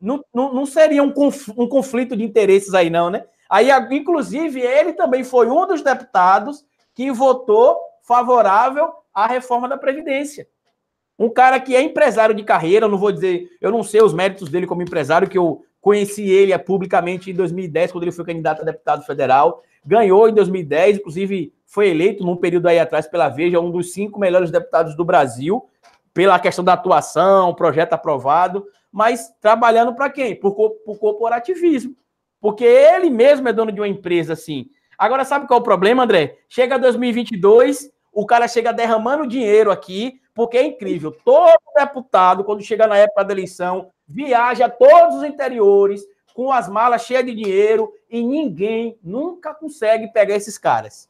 não, não, não seria um, conf, um conflito de interesses aí, não, né? Aí, inclusive, ele também foi um dos deputados que votou favorável à reforma da Previdência. Um cara que é empresário de carreira, não vou dizer, eu não sei os méritos dele como empresário, que eu conheci ele é, publicamente em 2010, quando ele foi candidato a deputado federal. Ganhou em 2010, inclusive foi eleito num período aí atrás pela Veja, um dos cinco melhores deputados do Brasil, pela questão da atuação, projeto aprovado, mas trabalhando para quem? Por, por corporativismo. Porque ele mesmo é dono de uma empresa assim. Agora, sabe qual é o problema, André? Chega 2022, o cara chega derramando dinheiro aqui, porque é incrível, todo deputado, quando chega na época da eleição, viaja a todos os interiores com as malas cheias de dinheiro e ninguém nunca consegue pegar esses caras.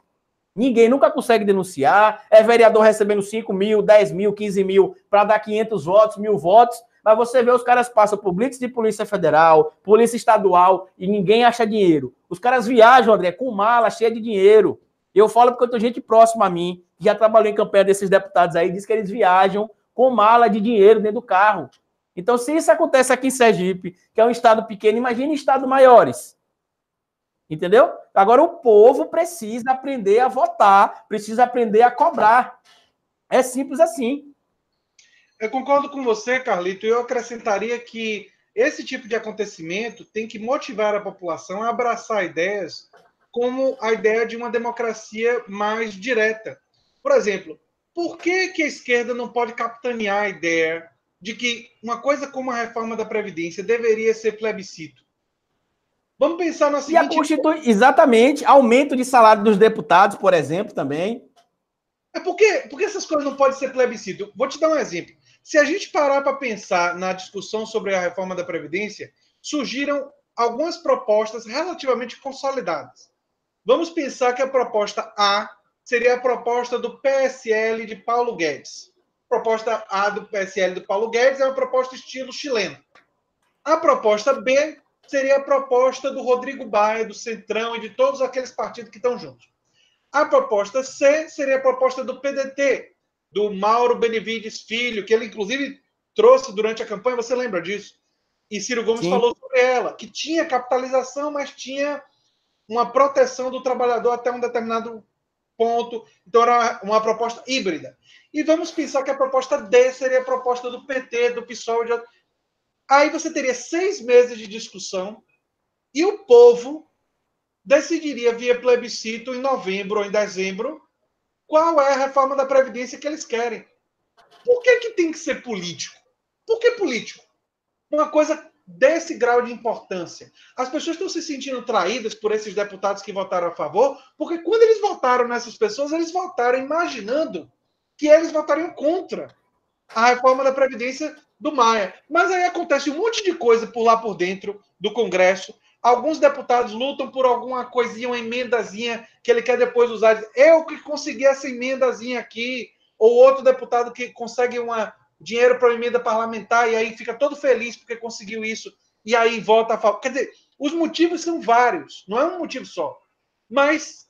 Ninguém nunca consegue denunciar. É vereador recebendo 5 mil, 10 mil, 15 mil para dar 500 votos, mil votos. Mas você vê os caras passam por blitz de Polícia Federal, Polícia Estadual e ninguém acha dinheiro. Os caras viajam, André, com mala cheia de dinheiro. Eu falo porque eu tenho gente próxima a mim já trabalhou em campanha desses deputados aí, diz que eles viajam com mala de dinheiro dentro do carro. Então, se isso acontece aqui em Sergipe, que é um estado pequeno, imagine estados maiores. Entendeu? Agora, o povo precisa aprender a votar, precisa aprender a cobrar. É simples assim. Eu concordo com você, Carlito. Eu acrescentaria que esse tipo de acontecimento tem que motivar a população a abraçar ideias como a ideia de uma democracia mais direta. Por exemplo, por que, que a esquerda não pode capitanear a ideia de que uma coisa como a reforma da Previdência deveria ser plebiscito? Vamos pensar na seguinte... E a Constitui... Exatamente, aumento de salário dos deputados, por exemplo, também. É porque, porque essas coisas não podem ser plebiscito. Vou te dar um exemplo. Se a gente parar para pensar na discussão sobre a reforma da Previdência, surgiram algumas propostas relativamente consolidadas. Vamos pensar que a proposta A seria a proposta do PSL de Paulo Guedes. Proposta A do PSL do Paulo Guedes é uma proposta estilo chileno. A proposta B seria a proposta do Rodrigo Baia, do Centrão e de todos aqueles partidos que estão juntos. A proposta C seria a proposta do PDT, do Mauro Benevides Filho, que ele inclusive trouxe durante a campanha, você lembra disso? E Ciro Gomes Sim. falou sobre ela, que tinha capitalização, mas tinha uma proteção do trabalhador até um determinado ponto. Então era uma proposta híbrida. E vamos pensar que a proposta D seria a proposta do PT, do PSOL. De... Aí você teria seis meses de discussão e o povo decidiria via plebiscito em novembro ou em dezembro qual é a reforma da Previdência que eles querem. Por que, que tem que ser político? Por que político? Uma coisa desse grau de importância. As pessoas estão se sentindo traídas por esses deputados que votaram a favor, porque quando eles votaram nessas pessoas, eles votaram imaginando que eles votariam contra a reforma da Previdência do Maia. Mas aí acontece um monte de coisa por lá por dentro do Congresso. Alguns deputados lutam por alguma coisinha, uma emendazinha que ele quer depois usar. Eu que consegui essa emendazinha aqui. Ou outro deputado que consegue uma, dinheiro para emenda parlamentar, e aí fica todo feliz porque conseguiu isso, e aí volta a falar. Quer dizer, os motivos são vários, não é um motivo só. Mas.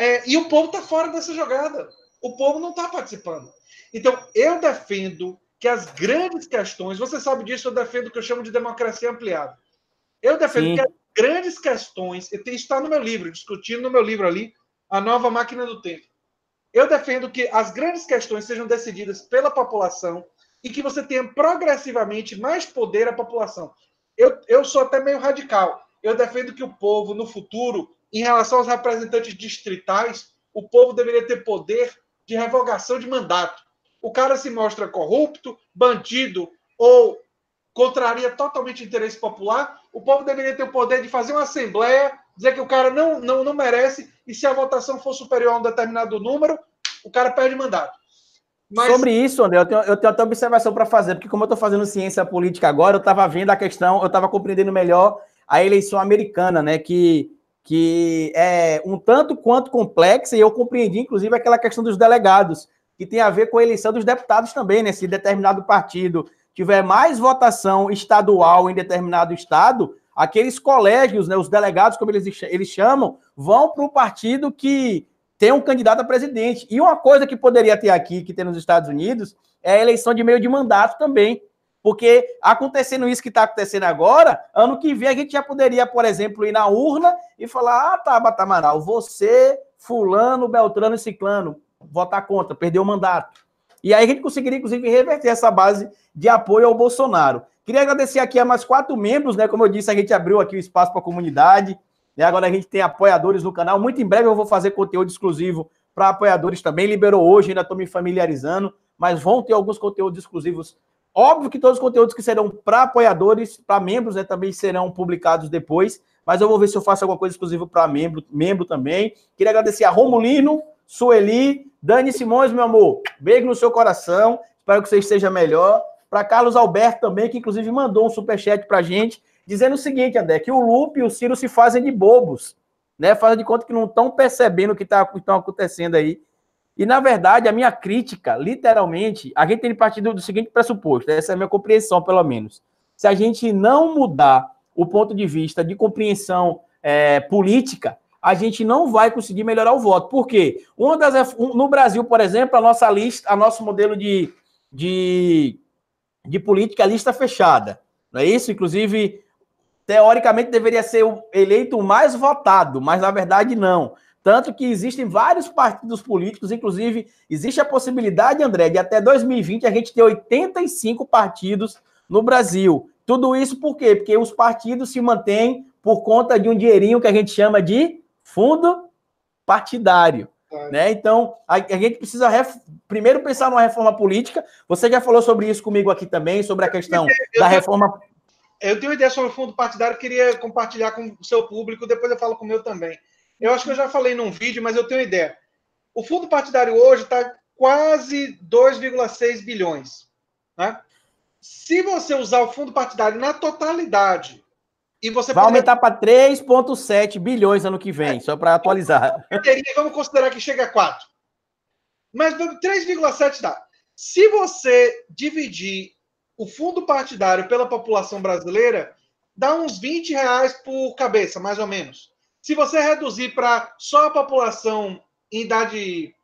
É, e o povo está fora dessa jogada. O povo não está participando. Então, eu defendo que as grandes questões, você sabe disso, eu defendo o que eu chamo de democracia ampliada. Eu defendo Sim. que as grandes questões, e está no meu livro, discutindo no meu livro ali, a nova máquina do tempo. Eu defendo que as grandes questões sejam decididas pela população e que você tenha progressivamente mais poder à população. Eu, eu sou até meio radical. Eu defendo que o povo, no futuro, em relação aos representantes distritais, o povo deveria ter poder de revogação de mandato. O cara se mostra corrupto, bandido ou contraria totalmente o interesse popular, o povo deveria ter o poder de fazer uma assembleia, dizer que o cara não, não, não merece, e se a votação for superior a um determinado número, o cara perde mandato. Mas... Sobre isso, André, eu tenho, eu tenho até observação para fazer, porque como eu estou fazendo ciência política agora, eu estava vendo a questão, eu estava compreendendo melhor a eleição americana, né? Que, que é um tanto quanto complexa, e eu compreendi, inclusive, aquela questão dos delegados, que tem a ver com a eleição dos deputados também, né? Se determinado partido tiver mais votação estadual em determinado estado, aqueles colégios, né, os delegados, como eles, eles chamam, vão para o partido que tem um candidato a presidente. E uma coisa que poderia ter aqui, que tem nos Estados Unidos, é a eleição de meio de mandato também. Porque acontecendo isso que está acontecendo agora, ano que vem a gente já poderia, por exemplo, ir na urna e falar: ah, tá, Batamaral, você, Fulano, Beltrano e Ciclano, votar contra, perdeu o mandato. E aí a gente conseguiria, inclusive, reverter essa base de apoio ao Bolsonaro. Queria agradecer aqui a mais quatro membros, né? Como eu disse, a gente abriu aqui o espaço para a comunidade. Né? Agora a gente tem apoiadores no canal. Muito em breve eu vou fazer conteúdo exclusivo para apoiadores também. Liberou hoje, ainda estou me familiarizando, mas vão ter alguns conteúdos exclusivos. Óbvio que todos os conteúdos que serão para apoiadores, para membros, né, também serão publicados depois. Mas eu vou ver se eu faço alguma coisa exclusiva para membro, membro também. Queria agradecer a Romulino, Sueli, Dani Simões, meu amor. Beijo no seu coração. Espero que você esteja melhor. Para Carlos Alberto também, que inclusive mandou um superchat para gente dizendo o seguinte, André, que o Lupe e o Ciro se fazem de bobos, né? Fazem de conta que não estão percebendo o que está acontecendo aí. E, na verdade, a minha crítica, literalmente, a gente tem partido do seguinte pressuposto, essa é a minha compreensão, pelo menos. Se a gente não mudar o ponto de vista de compreensão é, política, a gente não vai conseguir melhorar o voto. Por quê? Uma das, no Brasil, por exemplo, a nossa lista, a nosso modelo de, de, de política é lista fechada. Não é isso? Inclusive, teoricamente deveria ser o eleito mais votado, mas na verdade não. Tanto que existem vários partidos políticos, inclusive existe a possibilidade, André, de até 2020 a gente ter 85 partidos no Brasil. Tudo isso por quê? Porque os partidos se mantêm por conta de um dinheirinho que a gente chama de fundo partidário. É. Né? Então, a, a gente precisa ref... primeiro pensar numa reforma política. Você já falou sobre isso comigo aqui também, sobre a questão eu, eu, da reforma eu tenho uma ideia sobre o fundo partidário queria compartilhar com o seu público, depois eu falo com o meu também. Eu acho que eu já falei num vídeo, mas eu tenho uma ideia. O fundo partidário hoje está quase 2,6 bilhões. Né? Se você usar o fundo partidário na totalidade, e você vai aumentar para 3,7 bilhões ano que vem, é. só para atualizar. vamos considerar que chega a 4. Mas 3,7 dá. Se você dividir o fundo partidário pela população brasileira dá uns 20 reais por cabeça, mais ou menos. Se você reduzir para só a população em idade,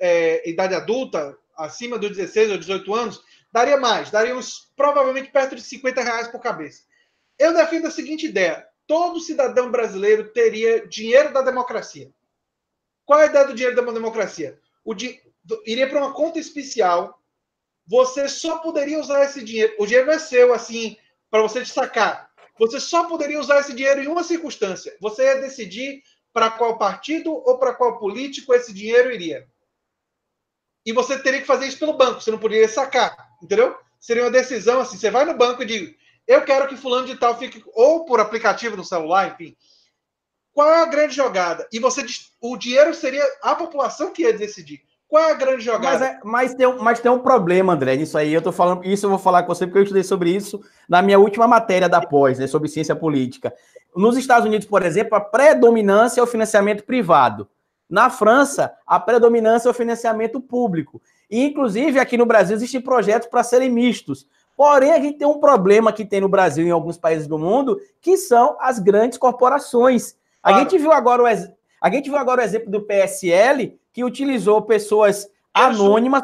é, idade adulta, acima dos 16 ou 18 anos, daria mais, daria uns, provavelmente perto de 50 reais por cabeça. Eu defendo a seguinte ideia: todo cidadão brasileiro teria dinheiro da democracia. Qual é a ideia do dinheiro da democracia? O di... Iria para uma conta especial você só poderia usar esse dinheiro. O dinheiro não é seu, assim, para você destacar. Você só poderia usar esse dinheiro em uma circunstância. Você ia decidir para qual partido ou para qual político esse dinheiro iria. E você teria que fazer isso pelo banco, você não poderia sacar, entendeu? Seria uma decisão assim, você vai no banco e diz, eu quero que fulano de tal fique, ou por aplicativo no celular, enfim. Qual é a grande jogada? E você, o dinheiro seria a população que ia decidir. Qual é a grande jogada? Mas, é, mas, tem, mas tem um problema, André, nisso aí. Eu tô falando, isso eu vou falar com você, porque eu estudei sobre isso na minha última matéria da pós, né, sobre ciência política. Nos Estados Unidos, por exemplo, a predominância é o financiamento privado. Na França, a predominância é o financiamento público. E, inclusive, aqui no Brasil existem projetos para serem mistos. Porém, a gente tem um problema que tem no Brasil e em alguns países do mundo, que são as grandes corporações. A, gente viu agora o, a gente viu agora o exemplo do PSL, que utilizou pessoas anônimas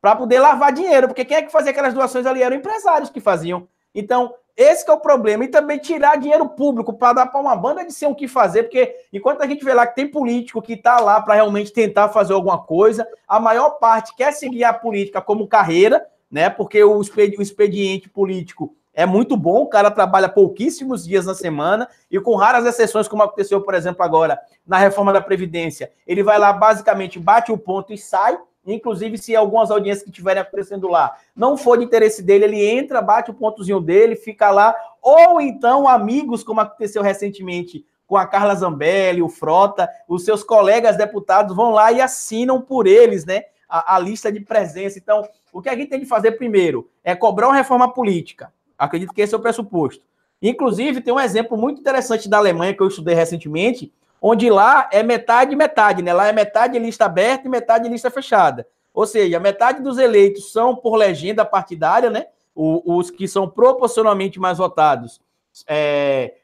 para poder lavar dinheiro, porque quem é que fazia aquelas doações ali eram empresários que faziam. Então, esse é o problema. E também tirar dinheiro público para dar para uma banda de ser o que fazer, porque enquanto a gente vê lá que tem político que está lá para realmente tentar fazer alguma coisa, a maior parte quer seguir a política como carreira, né? Porque o expediente político é muito bom, o cara trabalha pouquíssimos dias na semana e com raras exceções, como aconteceu, por exemplo, agora na reforma da Previdência, ele vai lá basicamente, bate o ponto e sai. Inclusive, se algumas audiências que estiverem acontecendo lá não for de interesse dele, ele entra, bate o pontozinho dele, fica lá. Ou então, amigos, como aconteceu recentemente com a Carla Zambelli, o Frota, os seus colegas deputados vão lá e assinam por eles, né? A, a lista de presença. Então, o que a gente tem de fazer primeiro é cobrar uma reforma política Acredito que esse é o pressuposto. Inclusive, tem um exemplo muito interessante da Alemanha que eu estudei recentemente, onde lá é metade metade, né? Lá é metade lista aberta e metade lista fechada. Ou seja, metade dos eleitos são por legenda partidária, né? os que são proporcionalmente mais votados é,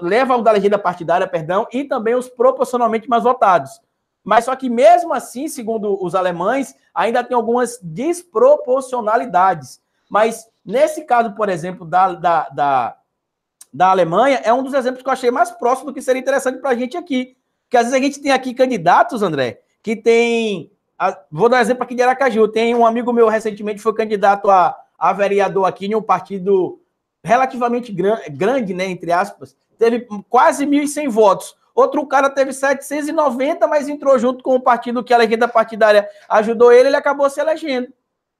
levam da legenda partidária, perdão, e também os proporcionalmente mais votados. Mas só que mesmo assim, segundo os alemães, ainda tem algumas desproporcionalidades. Mas Nesse caso, por exemplo, da, da, da, da Alemanha, é um dos exemplos que eu achei mais próximo do que seria interessante para a gente aqui. Porque às vezes a gente tem aqui candidatos, André, que tem. A, vou dar um exemplo aqui de Aracaju. Tem um amigo meu recentemente foi candidato a, a vereador aqui em um partido relativamente gran, grande, né? Entre aspas. Teve quase 1.100 votos. Outro cara teve 790, mas entrou junto com o partido que a legenda partidária ajudou ele, ele acabou se elegendo.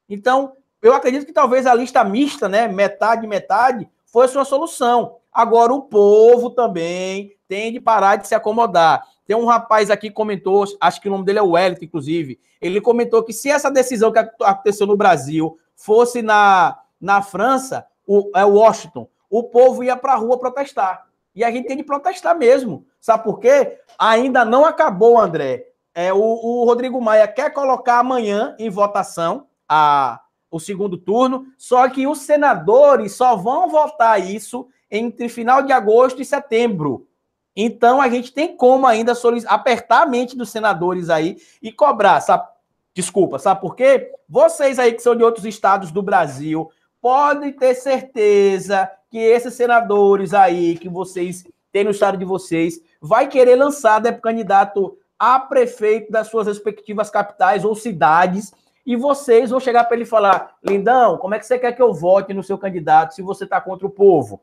Então, eu acredito que talvez a lista mista, né, metade, metade, foi a sua solução. Agora, o povo também tem de parar de se acomodar. Tem um rapaz aqui que comentou, acho que o nome dele é Wellington, inclusive. Ele comentou que se essa decisão que aconteceu no Brasil fosse na, na França, o, é Washington, o povo ia para a rua protestar. E a gente tem de protestar mesmo. Sabe por quê? Ainda não acabou, André. É, o, o Rodrigo Maia quer colocar amanhã em votação a, o segundo turno, só que os senadores só vão votar isso entre final de agosto e setembro. Então a gente tem como ainda apertar a mente dos senadores aí e cobrar, sabe? Desculpa, sabe por quê? Vocês aí que são de outros estados do Brasil, podem ter certeza que esses senadores aí que vocês têm no estado de vocês vai querer lançar candidato a prefeito das suas respectivas capitais ou cidades e vocês vão chegar para ele falar: Lindão, como é que você quer que eu vote no seu candidato se você está contra o povo?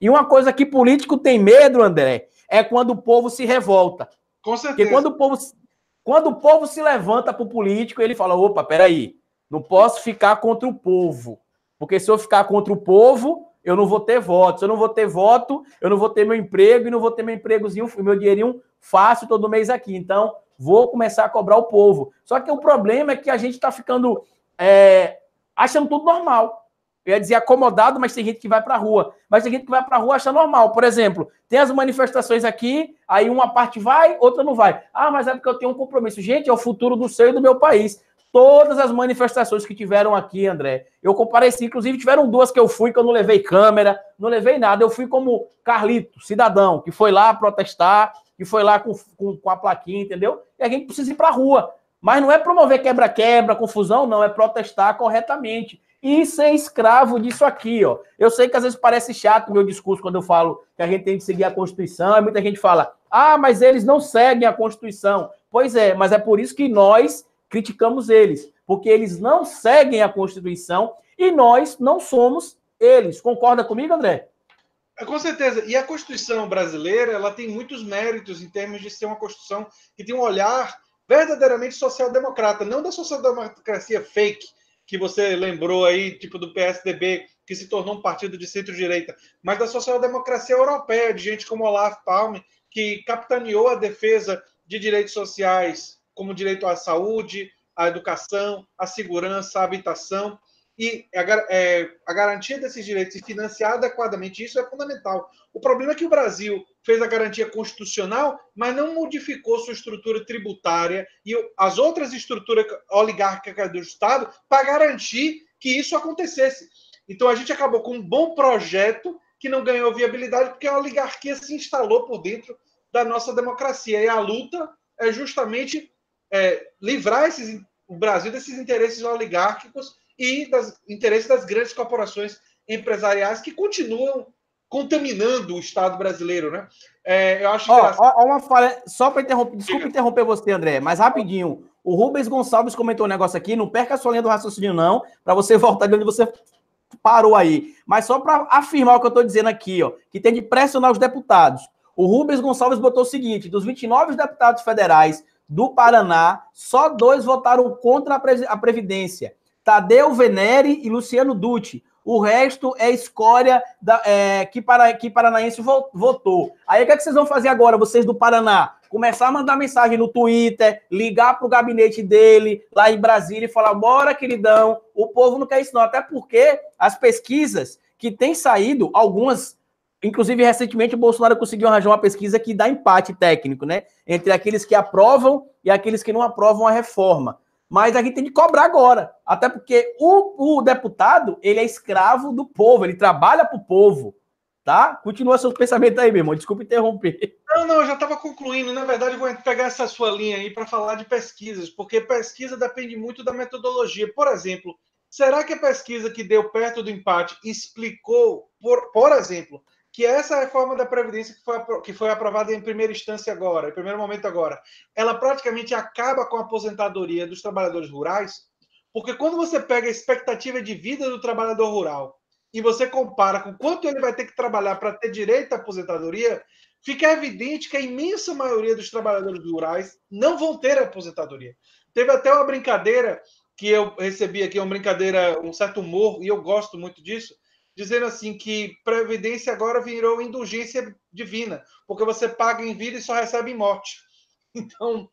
E uma coisa que político tem medo, André, é quando o povo se revolta. Com certeza. Porque quando o povo, quando o povo se levanta para o político, ele fala: opa, peraí, não posso ficar contra o povo. Porque se eu ficar contra o povo, eu não vou ter voto. Se eu não vou ter voto, eu não vou ter meu emprego e não vou ter meu empregozinho, meu dinheirinho fácil todo mês aqui. Então, vou começar a cobrar o povo. Só que o problema é que a gente está ficando é, achando tudo normal. Eu ia dizer acomodado, mas tem gente que vai para a rua. Mas tem gente que vai para a rua acha normal. Por exemplo, tem as manifestações aqui, aí uma parte vai, outra não vai. Ah, mas é porque eu tenho um compromisso. Gente, é o futuro do seu e do meu país. Todas as manifestações que tiveram aqui, André, eu compareci. Inclusive, tiveram duas que eu fui, que eu não levei câmera, não levei nada. Eu fui como Carlito, cidadão, que foi lá protestar que foi lá com, com, com a plaquinha, entendeu? E a gente precisa ir para a rua. Mas não é promover quebra-quebra, confusão, não, é protestar corretamente e ser escravo disso aqui, ó. Eu sei que às vezes parece chato o meu discurso quando eu falo que a gente tem que seguir a Constituição, e muita gente fala: "Ah, mas eles não seguem a Constituição". Pois é, mas é por isso que nós criticamos eles, porque eles não seguem a Constituição e nós não somos eles. Concorda comigo, André? É, com certeza. E a Constituição brasileira ela tem muitos méritos em termos de ser uma Constituição que tem um olhar verdadeiramente social-democrata, não da social-democracia fake que você lembrou aí, tipo do PSDB, que se tornou um partido de centro-direita, mas da social-democracia europeia, de gente como Olaf Palme, que capitaneou a defesa de direitos sociais, como direito à saúde, à educação, à segurança, à habitação, e a, é, a, garantia desses direitos e financiar adequadamente isso é fundamental. O problema é que o Brasil fez a garantia constitucional, mas não modificou sua estrutura tributária e as outras estruturas oligárquicas do Estado para garantir que isso acontecesse. Então a gente acabou com um bom projeto que não ganhou viabilidade porque a oligarquia se instalou por dentro da nossa democracia. E a luta é justamente é, livrar esses, o Brasil desses interesses oligárquicos e dos interesses das grandes corporações empresariais que continuam contaminando o Estado brasileiro, né? É, eu acho que... uma falha, só para interromper, desculpa interromper você, André, mas rapidinho. O Rubens Gonçalves comentou um negócio aqui, não perca a sua linha do raciocínio, não, para você voltar de onde você parou aí. Mas só para afirmar o que eu estou dizendo aqui, ó, que tem de pressionar os deputados. O Rubens Gonçalves botou o seguinte: dos 29 deputados federais do Paraná, só dois votaram contra a Previdência. Tadeu Venere e Luciano Dutti. O resto é escória da, é, que, para, que paranaense votou. Aí o que, é que vocês vão fazer agora, vocês do Paraná? Começar a mandar mensagem no Twitter, ligar para o gabinete dele lá em Brasília e falar: bora, queridão, o povo não quer isso, não. Até porque as pesquisas que têm saído, algumas Inclusive, recentemente, o Bolsonaro conseguiu arranjar uma pesquisa que dá empate técnico, né? Entre aqueles que aprovam e aqueles que não aprovam a reforma mas a gente tem que cobrar agora. Até porque o, o deputado, ele é escravo do povo, ele trabalha para o povo. Tá? Continua seus pensamentos aí, meu irmão. Desculpa interromper. Não, não, eu já estava concluindo. Na verdade, vou pegar essa sua linha aí para falar de pesquisas, porque pesquisa depende muito da metodologia. Por exemplo, será que a pesquisa que deu perto do empate explicou, por, por exemplo, que essa reforma da Previdência que foi, que foi aprovada em primeira instância agora, em primeiro momento agora, ela praticamente acaba com a aposentadoria dos trabalhadores rurais, porque quando você pega a expectativa de vida do trabalhador rural e você compara com quanto ele vai ter que trabalhar para ter direito à aposentadoria, fica evidente que a imensa maioria dos trabalhadores rurais não vão ter aposentadoria. Teve até uma brincadeira que eu recebi aqui, uma brincadeira, um certo humor, e eu gosto muito disso, dizendo assim que previdência agora virou indulgência divina, porque você paga em vida e só recebe em morte. Então,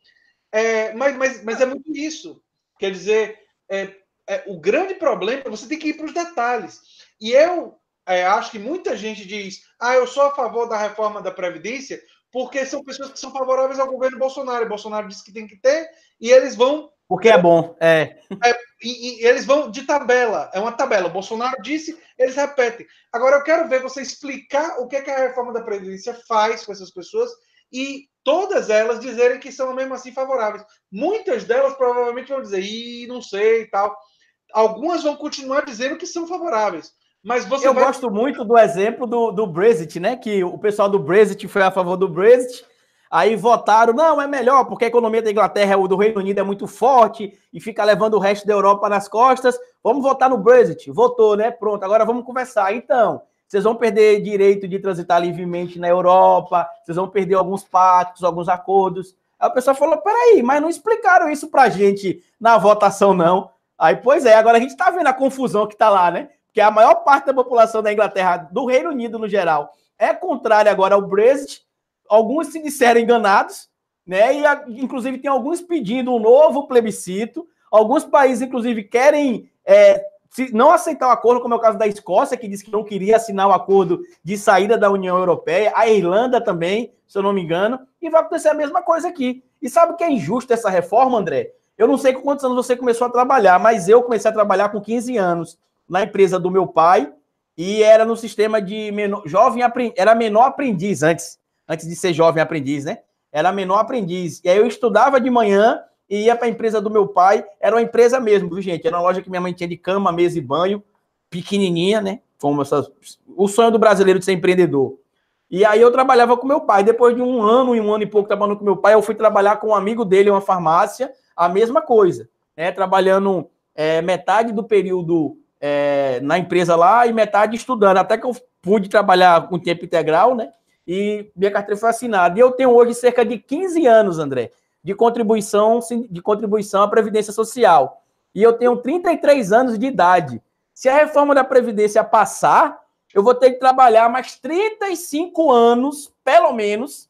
é, mas, mas, mas é muito isso. Quer dizer, é, é, o grande problema, você tem que ir para os detalhes. E eu é, acho que muita gente diz: ah, eu sou a favor da reforma da Previdência, porque são pessoas que são favoráveis ao governo Bolsonaro. E Bolsonaro disse que tem que ter, e eles vão. Porque é bom. É. é e, e, eles vão de tabela, é uma tabela. O Bolsonaro disse, eles repetem. Agora eu quero ver você explicar o que, é que a reforma da Previdência faz com essas pessoas e todas elas dizerem que são mesmo assim favoráveis. Muitas delas provavelmente vão dizer, ih, não sei e tal. Algumas vão continuar dizendo que são favoráveis. Mas você Eu vai... gosto muito do exemplo do, do Brexit, né? Que o pessoal do Brexit foi a favor do Brexit Aí votaram, não, é melhor, porque a economia da Inglaterra, ou do Reino Unido é muito forte e fica levando o resto da Europa nas costas. Vamos votar no Brexit. Votou, né? Pronto, agora vamos conversar. Então, vocês vão perder direito de transitar livremente na Europa, vocês vão perder alguns pactos, alguns acordos. Aí o pessoal falou: peraí, mas não explicaram isso pra gente na votação, não. Aí, pois é, agora a gente tá vendo a confusão que tá lá, né? Porque a maior parte da população da Inglaterra, do Reino Unido no geral, é contrária agora ao Brexit alguns se disseram enganados, né? E inclusive tem alguns pedindo um novo plebiscito. Alguns países, inclusive, querem é, não aceitar o acordo, como é o caso da Escócia, que disse que não queria assinar o acordo de saída da União Europeia, a Irlanda também, se eu não me engano, e vai acontecer a mesma coisa aqui. E sabe o que é injusto essa reforma, André? Eu não sei com quantos anos você começou a trabalhar, mas eu comecei a trabalhar com 15 anos na empresa do meu pai e era no sistema de menor, jovem era menor aprendiz antes antes de ser jovem aprendiz, né? Era menor aprendiz. E aí eu estudava de manhã e ia para a empresa do meu pai. Era uma empresa mesmo, viu, gente? Era uma loja que minha mãe tinha de cama, mesa e banho, pequenininha, né? Como essas... o sonho do brasileiro de ser empreendedor. E aí eu trabalhava com meu pai. Depois de um ano e um ano e pouco trabalhando com meu pai, eu fui trabalhar com um amigo dele em uma farmácia, a mesma coisa, né? Trabalhando é, metade do período é, na empresa lá e metade estudando. Até que eu pude trabalhar com tempo integral, né? e minha carteira foi assinada. E eu tenho hoje cerca de 15 anos, André, de contribuição, de contribuição à Previdência Social. E eu tenho 33 anos de idade. Se a reforma da Previdência passar, eu vou ter que trabalhar mais 35 anos, pelo menos,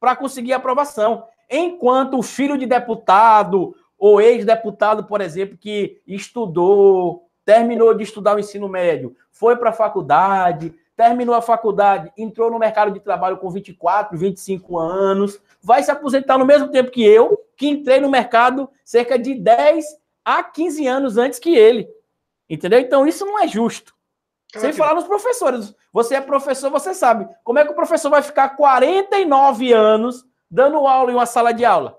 para conseguir aprovação. Enquanto o filho de deputado ou ex-deputado, por exemplo, que estudou, terminou de estudar o ensino médio, foi para a faculdade, terminou a faculdade, entrou no mercado de trabalho com 24, 25 anos, vai se aposentar no mesmo tempo que eu, que entrei no mercado cerca de 10 a 15 anos antes que ele. Entendeu? Então isso não é justo. Então, Sem falar nos professores. Você é professor, você sabe. Como é que o professor vai ficar 49 anos dando aula em uma sala de aula?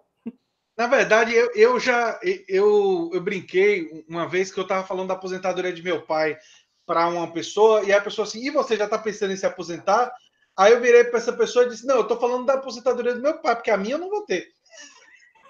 Na verdade, eu, eu já eu, eu brinquei uma vez que eu estava falando da aposentadoria de meu pai para uma pessoa e a pessoa assim, e você já está pensando em se aposentar? Aí eu virei para essa pessoa e disse: Não, eu estou falando da aposentadoria do meu pai, porque a minha eu não vou ter.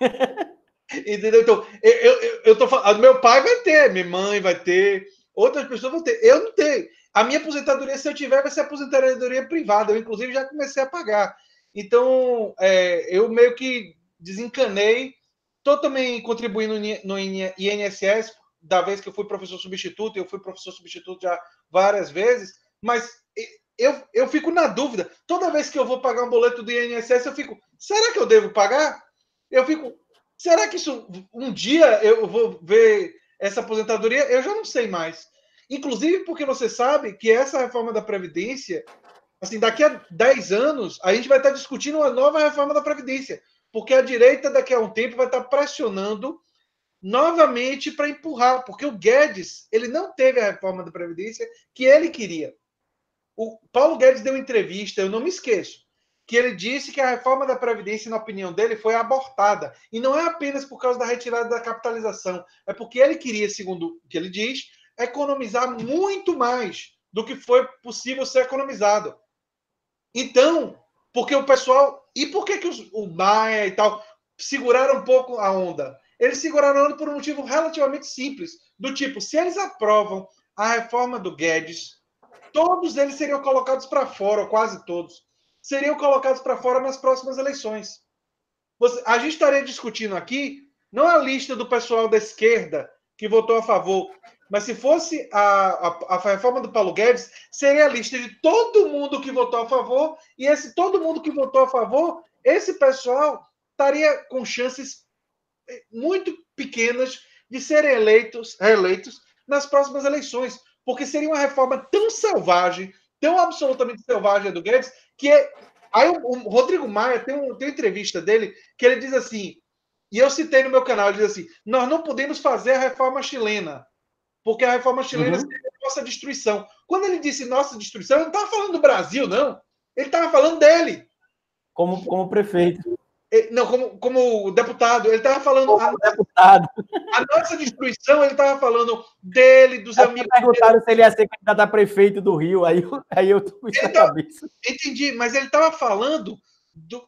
Entendeu? Então, eu, eu, eu tô falando, meu pai vai ter, minha mãe vai ter, outras pessoas vão ter. Eu não tenho. A minha aposentadoria, se eu tiver, vai ser aposentadoria privada. Eu, inclusive, já comecei a pagar. Então, é, eu meio que desencanei. Estou também contribuindo no INSS, da vez que eu fui professor substituto, eu fui professor substituto já várias vezes, mas eu, eu fico na dúvida. Toda vez que eu vou pagar um boleto do INSS, eu fico, será que eu devo pagar? Eu fico, será que isso um dia eu vou ver essa aposentadoria? Eu já não sei mais. Inclusive porque você sabe que essa reforma da Previdência, assim, daqui a 10 anos, a gente vai estar discutindo uma nova reforma da Previdência, porque a direita daqui a um tempo vai estar pressionando novamente para empurrar, porque o Guedes ele não teve a reforma da Previdência que ele queria. O Paulo Guedes deu entrevista, eu não me esqueço, que ele disse que a reforma da Previdência, na opinião dele, foi abortada. E não é apenas por causa da retirada da capitalização, é porque ele queria, segundo o que ele diz, economizar muito mais do que foi possível ser economizado. Então, porque o pessoal. E por que, que os, o Maia e tal seguraram um pouco a onda? eles seguraram por um motivo relativamente simples, do tipo, se eles aprovam a reforma do Guedes, todos eles seriam colocados para fora, ou quase todos, seriam colocados para fora nas próximas eleições. Você, a gente estaria discutindo aqui não a lista do pessoal da esquerda que votou a favor, mas se fosse a, a, a reforma do Paulo Guedes, seria a lista de todo mundo que votou a favor, e esse todo mundo que votou a favor, esse pessoal estaria com chances muito pequenas de serem eleitos, reeleitos nas próximas eleições, porque seria uma reforma tão selvagem, tão absolutamente selvagem do Guedes, que é... aí o, Rodrigo Maia tem, um, tem uma entrevista dele que ele diz assim, e eu citei no meu canal, ele diz assim, nós não podemos fazer a reforma chilena, porque a reforma chilena uhum. seria a nossa destruição. Quando ele disse nossa destruição, ele não estava falando do Brasil, não. Ele estava falando dele. Como, como prefeito não, como, como deputado, ele estava falando. Como a, deputado. a nossa destruição, ele estava falando dele, dos Acho amigos. Perguntaram dele. se ele ia ser candidato a prefeito do Rio, aí, aí eu estou com isso na então, cabeça. Entendi, mas ele estava falando do,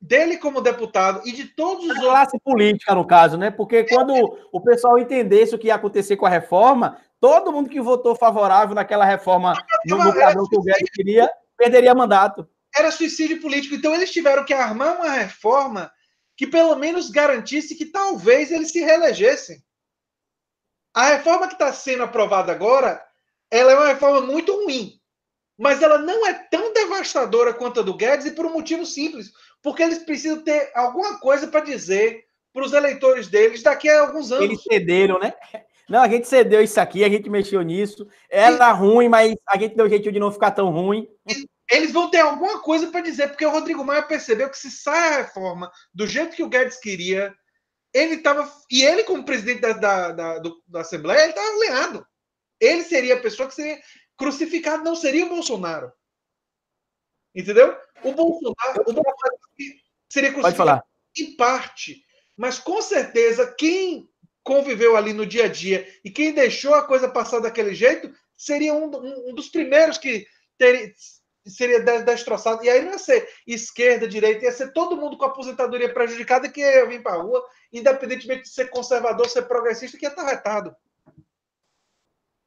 dele como deputado e de todos os. A classe política, no caso, né? Porque é, quando é. o pessoal entendesse o que ia acontecer com a reforma, todo mundo que votou favorável naquela reforma no, no padrão que o Guedes queria perderia mandato era suicídio político. Então eles tiveram que armar uma reforma que pelo menos garantisse que talvez eles se reelegessem. A reforma que está sendo aprovada agora, ela é uma reforma muito ruim, mas ela não é tão devastadora quanto a do Guedes e por um motivo simples, porque eles precisam ter alguma coisa para dizer para os eleitores deles daqui a alguns anos. Eles cederam, né? Não, a gente cedeu isso aqui, a gente mexeu nisso. Era e... ruim, mas a gente deu jeito de não ficar tão ruim. Eles vão ter alguma coisa para dizer, porque o Rodrigo Maia percebeu que se sai a reforma do jeito que o Guedes queria, ele estava. E ele, como presidente da, da, da, da Assembleia, ele estava alinhado. Ele seria a pessoa que seria crucificada, não seria o Bolsonaro. Entendeu? O Bolsonaro, o Bolsonaro seria crucificado em parte. Mas com certeza, quem conviveu ali no dia a dia e quem deixou a coisa passar daquele jeito seria um, um, um dos primeiros que seria destroçado. E aí não ia ser esquerda, direita, ia ser todo mundo com aposentadoria prejudicada que ia vir para a rua, independentemente de ser conservador, ser progressista, que ia estar tá retado.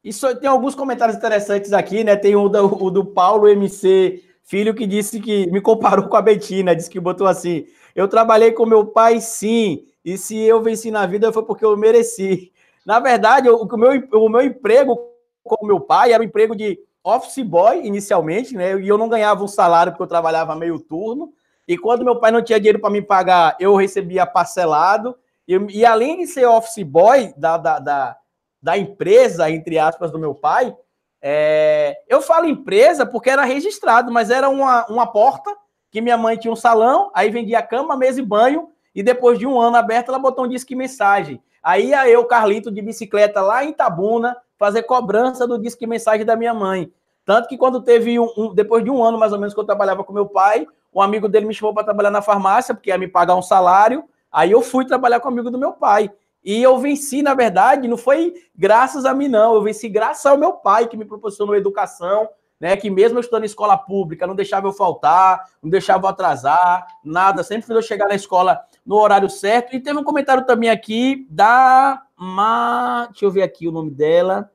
Isso tem alguns comentários interessantes aqui, né? Tem o do, o do Paulo MC Filho que disse que me comparou com a Betina, disse que botou assim: Eu trabalhei com meu pai, sim, e se eu venci na vida foi porque eu mereci. Na verdade, o, o, meu, o meu emprego com meu pai era um emprego de office boy inicialmente, né? E eu não ganhava um salário porque eu trabalhava meio turno. E quando meu pai não tinha dinheiro para me pagar, eu recebia parcelado. E, e além de ser office boy da, da, da, da, empresa, entre aspas, do meu pai, é... eu falo empresa porque era registrado, mas era uma, uma porta que minha mãe tinha um salão, aí vendia cama, mesa e banho. E depois de um ano aberto, ela botou um disque mensagem. Aí ia eu, Carlito, de bicicleta lá em Tabuna, fazer cobrança do disque mensagem da minha mãe. Tanto que quando teve um, um, depois de um ano mais ou menos que eu trabalhava com meu pai, um amigo dele me chamou para trabalhar na farmácia, porque ia me pagar um salário. Aí eu fui trabalhar com o amigo do meu pai. E eu venci, na verdade, não foi graças a mim, não. Eu venci graças ao meu pai, que me proporcionou educação, né? Que mesmo eu estando em escola pública, não deixava eu faltar, não deixava eu atrasar, nada. Sempre fez eu chegar na escola no horário certo. E teve um comentário também aqui da. Ma... Deixa eu ver aqui o nome dela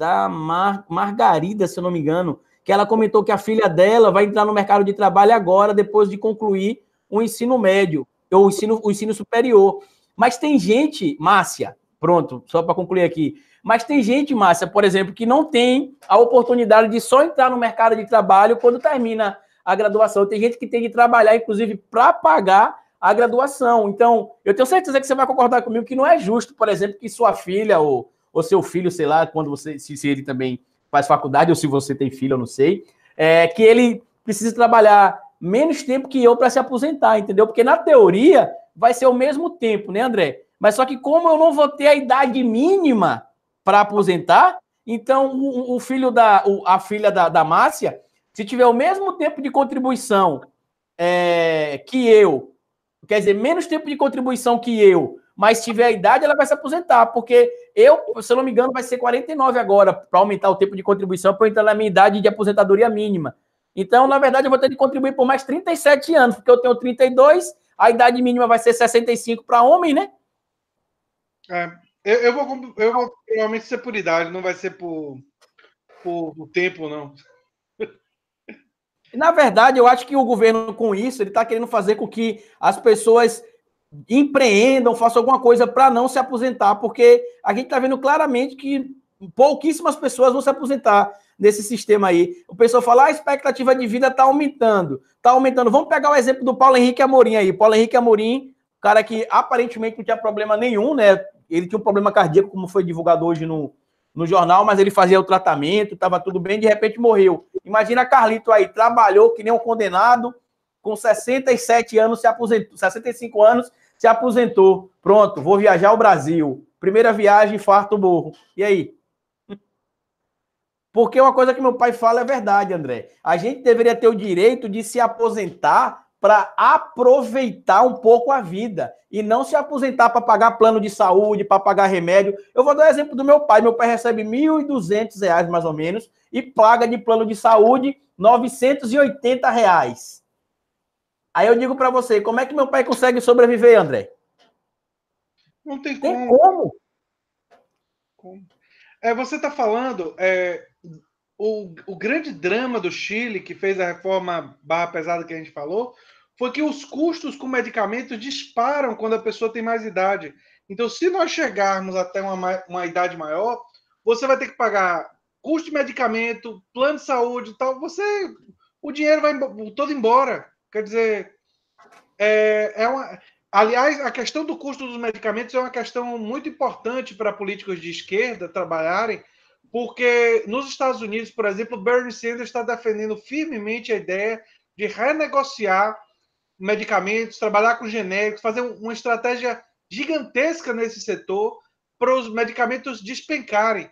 da Mar Margarida, se eu não me engano, que ela comentou que a filha dela vai entrar no mercado de trabalho agora, depois de concluir o ensino médio, ou o ensino, o ensino superior. Mas tem gente, Márcia, pronto, só para concluir aqui. Mas tem gente, Márcia, por exemplo, que não tem a oportunidade de só entrar no mercado de trabalho quando termina a graduação. Tem gente que tem que trabalhar, inclusive, para pagar a graduação. Então, eu tenho certeza que você vai concordar comigo que não é justo, por exemplo, que sua filha ou ou seu filho, sei lá, quando você, se, se ele também faz faculdade, ou se você tem filho, eu não sei, é, que ele precisa trabalhar menos tempo que eu para se aposentar, entendeu? Porque na teoria vai ser o mesmo tempo, né, André? Mas só que como eu não vou ter a idade mínima para aposentar, então o, o filho da o, a filha da, da Márcia, se tiver o mesmo tempo de contribuição é, que eu, quer dizer, menos tempo de contribuição que eu, mas tiver a idade, ela vai se aposentar, porque eu, se eu não me engano, vai ser 49 agora, para aumentar o tempo de contribuição, para eu entrar na minha idade de aposentadoria mínima. Então, na verdade, eu vou ter que contribuir por mais 37 anos, porque eu tenho 32, a idade mínima vai ser 65 para homem, né? É, eu, eu, vou, eu vou provavelmente ser por idade, não vai ser por, por, por tempo, não. Na verdade, eu acho que o governo, com isso, ele está querendo fazer com que as pessoas empreendam, façam alguma coisa para não se aposentar, porque a gente está vendo claramente que pouquíssimas pessoas vão se aposentar nesse sistema aí. O pessoal fala, ah, a expectativa de vida está aumentando, está aumentando. Vamos pegar o exemplo do Paulo Henrique Amorim aí. Paulo Henrique Amorim, cara que aparentemente não tinha problema nenhum, né? Ele tinha um problema cardíaco, como foi divulgado hoje no, no jornal, mas ele fazia o tratamento, estava tudo bem, de repente morreu. Imagina Carlito aí, trabalhou que nem um condenado, com 67 anos se aposentou, 65 anos se aposentou, pronto, vou viajar ao Brasil. Primeira viagem, farto morro. E aí? Porque uma coisa que meu pai fala é verdade, André. A gente deveria ter o direito de se aposentar para aproveitar um pouco a vida e não se aposentar para pagar plano de saúde, para pagar remédio. Eu vou dar o um exemplo do meu pai. Meu pai recebe R$ 1.200 mais ou menos e paga de plano de saúde R$ 980. Reais. Aí eu digo para você, como é que meu pai consegue sobreviver, André? Não tem como. Tem como? como? É, você está falando é, o, o grande drama do Chile que fez a reforma barra pesada que a gente falou foi que os custos com medicamentos disparam quando a pessoa tem mais idade. Então, se nós chegarmos até uma, uma idade maior, você vai ter que pagar custo de medicamento, plano de saúde e tal. Você, o dinheiro vai todo embora. Quer dizer, é, é uma, aliás, a questão do custo dos medicamentos é uma questão muito importante para políticos de esquerda trabalharem, porque nos Estados Unidos, por exemplo, Bernie Sanders está defendendo firmemente a ideia de renegociar medicamentos, trabalhar com genéricos, fazer uma estratégia gigantesca nesse setor para os medicamentos despencarem.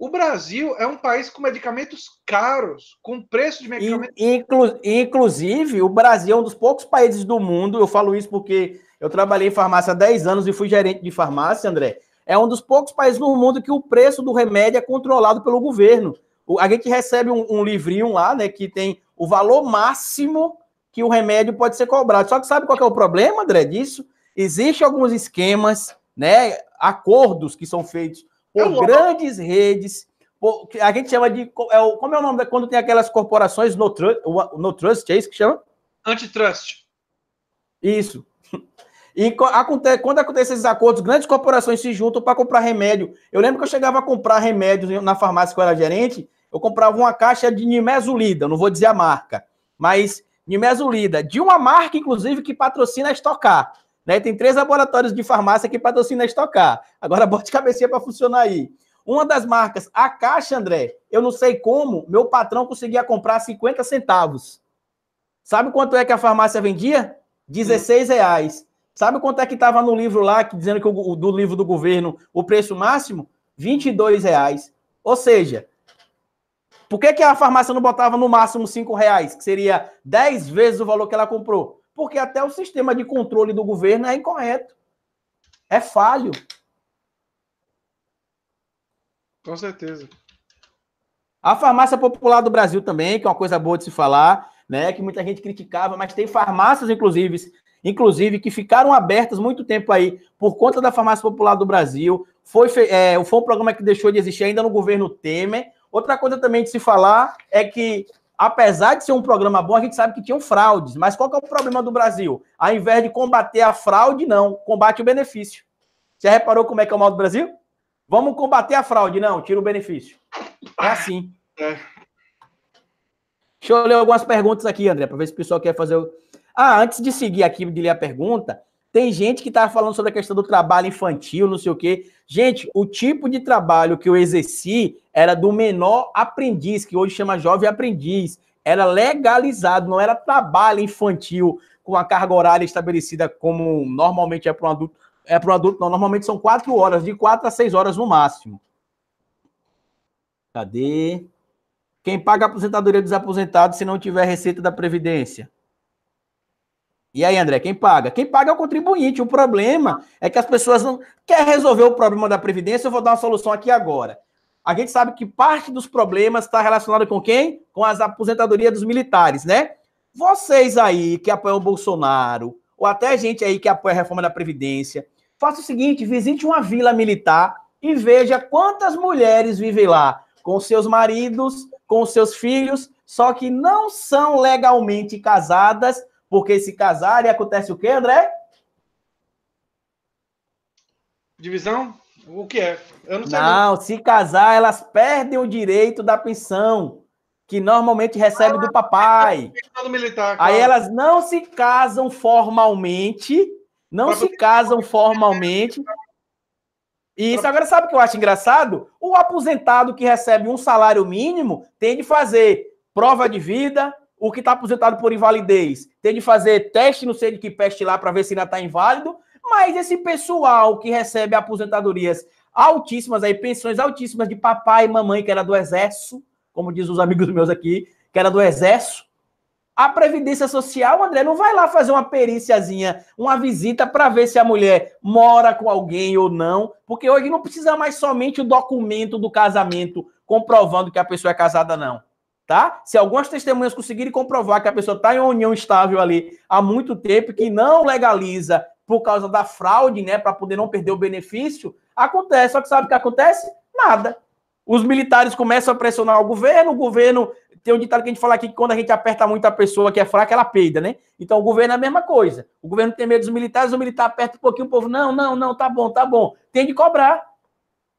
O Brasil é um país com medicamentos caros, com preço de medicamentos. Inclu inclusive, o Brasil é um dos poucos países do mundo, eu falo isso porque eu trabalhei em farmácia há 10 anos e fui gerente de farmácia, André. É um dos poucos países no mundo que o preço do remédio é controlado pelo governo. A gente recebe um, um livrinho lá, né, que tem o valor máximo que o remédio pode ser cobrado. Só que sabe qual que é o problema, André, disso? Existem alguns esquemas, né, acordos que são feitos por é grandes redes. Por, a gente chama de. É o, como é o nome da, quando tem aquelas corporações no, trust, no trust, é isso que chama? Antitrust. Isso. E acontece, quando acontecem esses acordos, grandes corporações se juntam para comprar remédio. Eu lembro que eu chegava a comprar remédios na farmácia que eu era gerente, eu comprava uma caixa de nimesulida, não vou dizer a marca, mas nimesulida, de uma marca, inclusive, que patrocina a Estocar. Né? Tem três laboratórios de farmácia que para a Estocar. Agora bote cabeça para funcionar aí. Uma das marcas, a Caixa, André, eu não sei como, meu patrão conseguia comprar 50 centavos. Sabe quanto é que a farmácia vendia? 16 reais. Sabe quanto é que estava no livro lá, que, dizendo que o, do livro do governo, o preço máximo? 22 reais. Ou seja, por que, que a farmácia não botava no máximo 5 reais, que seria 10 vezes o valor que ela comprou? porque até o sistema de controle do governo é incorreto, é falho. Com certeza. A farmácia popular do Brasil também, que é uma coisa boa de se falar, né, que muita gente criticava, mas tem farmácias, inclusive, inclusive que ficaram abertas muito tempo aí por conta da farmácia popular do Brasil. Foi, é, foi um programa que deixou de existir ainda no governo Temer. Outra coisa também de se falar é que apesar de ser um programa bom, a gente sabe que tinham fraudes. Mas qual é o problema do Brasil? Ao invés de combater a fraude, não, combate o benefício. Você reparou como é que é o mal do Brasil? Vamos combater a fraude, não, tira o benefício. É assim. É. Deixa eu ler algumas perguntas aqui, André, para ver se o pessoal quer fazer. Ah, antes de seguir aqui, de ler a pergunta, tem gente que está falando sobre a questão do trabalho infantil, não sei o quê. Gente, o tipo de trabalho que eu exerci era do menor aprendiz, que hoje chama jovem aprendiz. Era legalizado, não era trabalho infantil com a carga horária estabelecida como normalmente é para um adulto. É para um adulto, não. Normalmente são quatro horas, de quatro a seis horas no máximo. Cadê? Quem paga a aposentadoria dos aposentados se não tiver receita da Previdência? E aí, André, quem paga? Quem paga é o contribuinte. O problema é que as pessoas não quer resolver o problema da previdência, eu vou dar uma solução aqui agora. A gente sabe que parte dos problemas está relacionado com quem? Com as aposentadorias dos militares, né? Vocês aí que apoiam o Bolsonaro, ou até gente aí que apoia a reforma da previdência, faça o seguinte, visite uma vila militar e veja quantas mulheres vivem lá com seus maridos, com seus filhos, só que não são legalmente casadas porque se casarem acontece o quê, André? Divisão? O que é? Eu não sei. Não, não, se casar, elas perdem o direito da pensão, que normalmente recebe ah, do papai. É militar, claro. Aí elas não se casam formalmente, não se casam formalmente. E isso agora sabe o que eu acho engraçado? O aposentado que recebe um salário mínimo tem de fazer prova de vida, o que está aposentado por invalidez tem de fazer teste, não sei de que peste lá, para ver se ainda está inválido. Mas esse pessoal que recebe aposentadorias altíssimas, aí, pensões altíssimas de papai e mamãe, que era do exército, como diz os amigos meus aqui, que era do exército, a Previdência Social, André, não vai lá fazer uma períciazinha, uma visita para ver se a mulher mora com alguém ou não, porque hoje não precisa mais somente o documento do casamento comprovando que a pessoa é casada, não tá? Se algumas testemunhas conseguirem comprovar que a pessoa está em uma união estável ali há muito tempo, que não legaliza por causa da fraude, né, para poder não perder o benefício, acontece. Só que sabe o que acontece? Nada. Os militares começam a pressionar o governo, o governo tem um ditado que a gente fala aqui que quando a gente aperta muito a pessoa que é fraca, ela peida, né? Então o governo é a mesma coisa. O governo tem medo dos militares, o militar aperta um pouquinho, o povo, não, não, não, tá bom, tá bom. Tem de cobrar.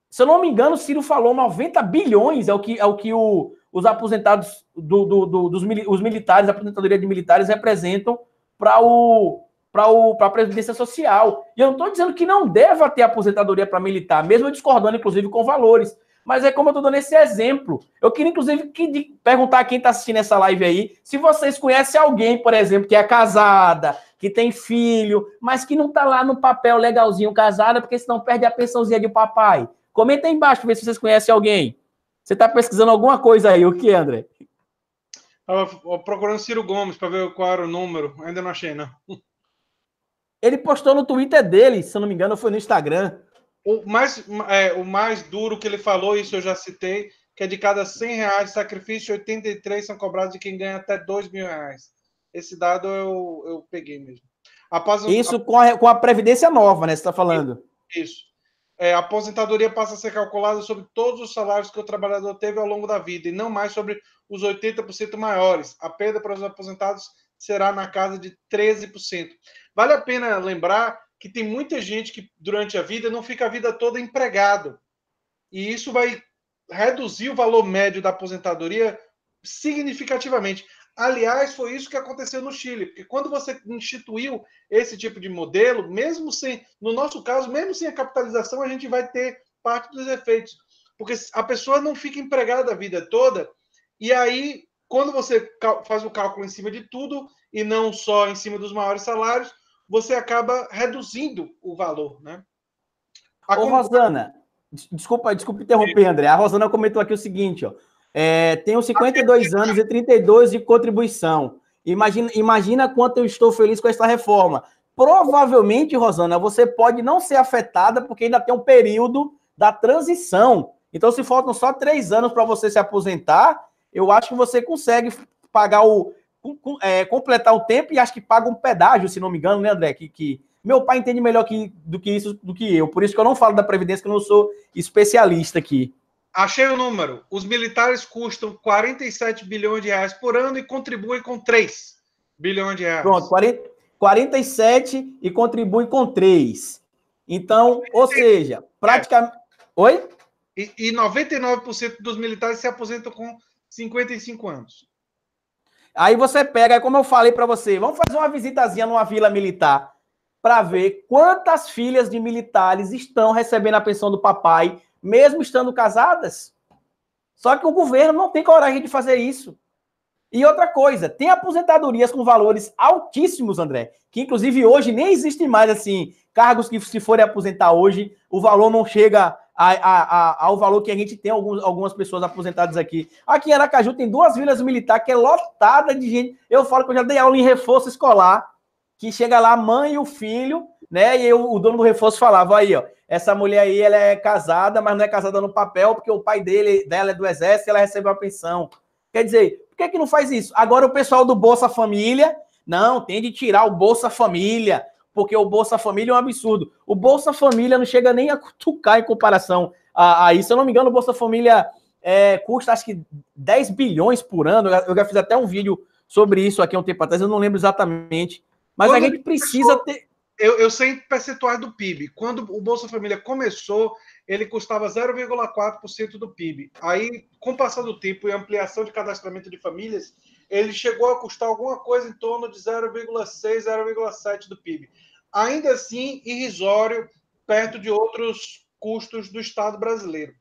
Se eu não me engano, o Ciro falou 90 bilhões, é o que, é o, que o, os aposentados do, do, do, dos os militares, a aposentadoria de militares representam para o para a previdência social. E eu não estou dizendo que não deva ter aposentadoria para militar, mesmo discordando, inclusive, com valores. Mas é como eu estou dando esse exemplo. Eu queria, inclusive, que, perguntar a quem está assistindo essa live aí se vocês conhecem alguém, por exemplo, que é casada, que tem filho, mas que não está lá no papel legalzinho casada, porque senão perde a pensãozinha de papai. Comenta aí embaixo para ver se vocês conhecem alguém. Você está pesquisando alguma coisa aí, o que, André? Estava procurando Ciro Gomes para ver qual era o número, ainda não achei, não. Ele postou no Twitter dele, se não me engano, foi no Instagram. O mais, é, o mais duro que ele falou, isso eu já citei, que é de cada 100 reais de sacrifício, 83 são cobrados de quem ganha até 2 mil reais. Esse dado eu, eu peguei mesmo. Após, isso Com, a, com a Previdência Nova, né? Você está falando. Isso é, a aposentadoria passa a ser calculada sobre todos os salários que o trabalhador teve ao longo da vida e não mais sobre os 80% maiores. A perda para os aposentados será na casa de 13%. Vale a pena lembrar que tem muita gente que durante a vida não fica a vida toda empregado. E isso vai reduzir o valor médio da aposentadoria significativamente. Aliás, foi isso que aconteceu no Chile, porque quando você instituiu esse tipo de modelo, mesmo sem, no nosso caso, mesmo sem a capitalização, a gente vai ter parte dos efeitos, porque a pessoa não fica empregada a vida toda, e aí, quando você faz o cálculo em cima de tudo, e não só em cima dos maiores salários, você acaba reduzindo o valor, né? A Ô, Rosana, Desculpa, desculpa interromper, André. A Rosana comentou aqui o seguinte, ó. É, tenho 52 anos e 32 de contribuição. Imagina, imagina quanto eu estou feliz com esta reforma. Provavelmente, Rosana, você pode não ser afetada, porque ainda tem um período da transição. Então, se faltam só três anos para você se aposentar, eu acho que você consegue pagar o. É, completar o tempo e acho que paga um pedágio, se não me engano, né, André? Que, que meu pai entende melhor que, do que isso do que eu. Por isso que eu não falo da Previdência, que eu não sou especialista aqui. Achei o número. Os militares custam 47 bilhões de reais por ano e contribuem com 3 bilhões de reais. Pronto, 40, 47 e contribuem com 3. Então, ou é. seja, praticamente. Oi? E, e 99% dos militares se aposentam com 55 anos. Aí você pega, como eu falei para você, vamos fazer uma visitazinha numa vila militar para ver quantas filhas de militares estão recebendo a pensão do papai mesmo estando casadas. Só que o governo não tem coragem de fazer isso. E outra coisa, tem aposentadorias com valores altíssimos, André, que inclusive hoje nem existe mais assim, cargos que se forem aposentar hoje, o valor não chega a, a, a, ao valor que a gente tem alguns, algumas pessoas aposentadas aqui. Aqui em Aracaju tem duas vilas militares que é lotada de gente. Eu falo que eu já dei aula em reforço escolar, que chega lá a mãe e o filho, né? E eu, o dono do reforço falava aí, ó, essa mulher aí, ela é casada, mas não é casada no papel, porque o pai dele, dela é do exército e ela recebeu a pensão. Quer dizer, por que, que não faz isso? Agora o pessoal do Bolsa Família, não, tem de tirar o Bolsa Família, porque o Bolsa Família é um absurdo. O Bolsa Família não chega nem a cutucar em comparação a, a isso. Se eu não me engano, o Bolsa Família é, custa acho que 10 bilhões por ano. Eu, eu já fiz até um vídeo sobre isso aqui há um tempo atrás, eu não lembro exatamente. Mas Quando a gente precisa ter eu, eu sei percentuais do PIB. Quando o Bolsa Família começou, ele custava 0,4% do PIB. Aí, com o passar do tempo e ampliação de cadastramento de famílias, ele chegou a custar alguma coisa em torno de 0,6, 0,7% do PIB. Ainda assim, irrisório, perto de outros custos do Estado brasileiro.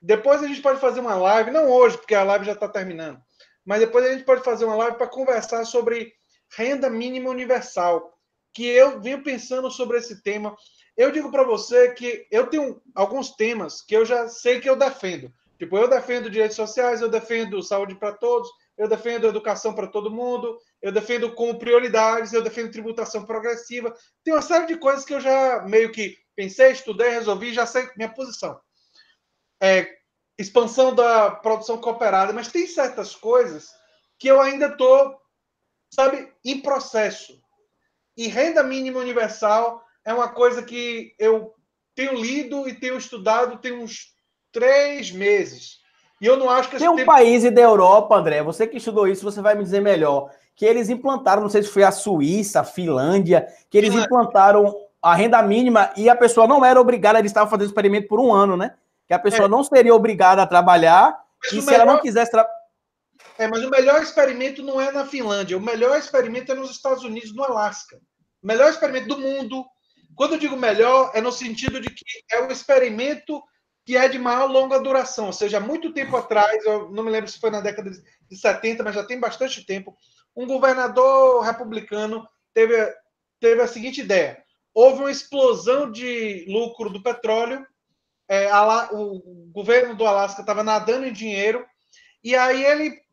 Depois a gente pode fazer uma live, não hoje, porque a live já está terminando, mas depois a gente pode fazer uma live para conversar sobre renda mínima universal que eu venho pensando sobre esse tema. Eu digo para você que eu tenho alguns temas que eu já sei que eu defendo. Tipo, eu defendo direitos sociais, eu defendo saúde para todos, eu defendo educação para todo mundo, eu defendo com prioridades, eu defendo tributação progressiva. Tem uma série de coisas que eu já meio que pensei, estudei, resolvi, já sei minha posição. É, expansão da produção cooperada, mas tem certas coisas que eu ainda estou, sabe, em processo. E renda mínima universal é uma coisa que eu tenho lido e tenho estudado tem uns três meses. E eu não acho que... Tem um tempo... país da Europa, André, você que estudou isso, você vai me dizer melhor, que eles implantaram, não sei se foi a Suíça, a Finlândia, que eles Finlândia. implantaram a renda mínima e a pessoa não era obrigada, eles estavam fazendo experimento por um ano, né? Que a pessoa é. não seria obrigada a trabalhar mas e se melhor... ela não quisesse tra... É, mas o melhor experimento não é na Finlândia. O melhor experimento é nos Estados Unidos, no Alasca. O melhor experimento do mundo. Quando eu digo melhor, é no sentido de que é um experimento que é de maior longa duração. Ou seja, muito tempo atrás, eu não me lembro se foi na década de 70, mas já tem bastante tempo, um governador republicano teve, teve a seguinte ideia. Houve uma explosão de lucro do petróleo, é, o governo do Alasca estava nadando em dinheiro, e aí ele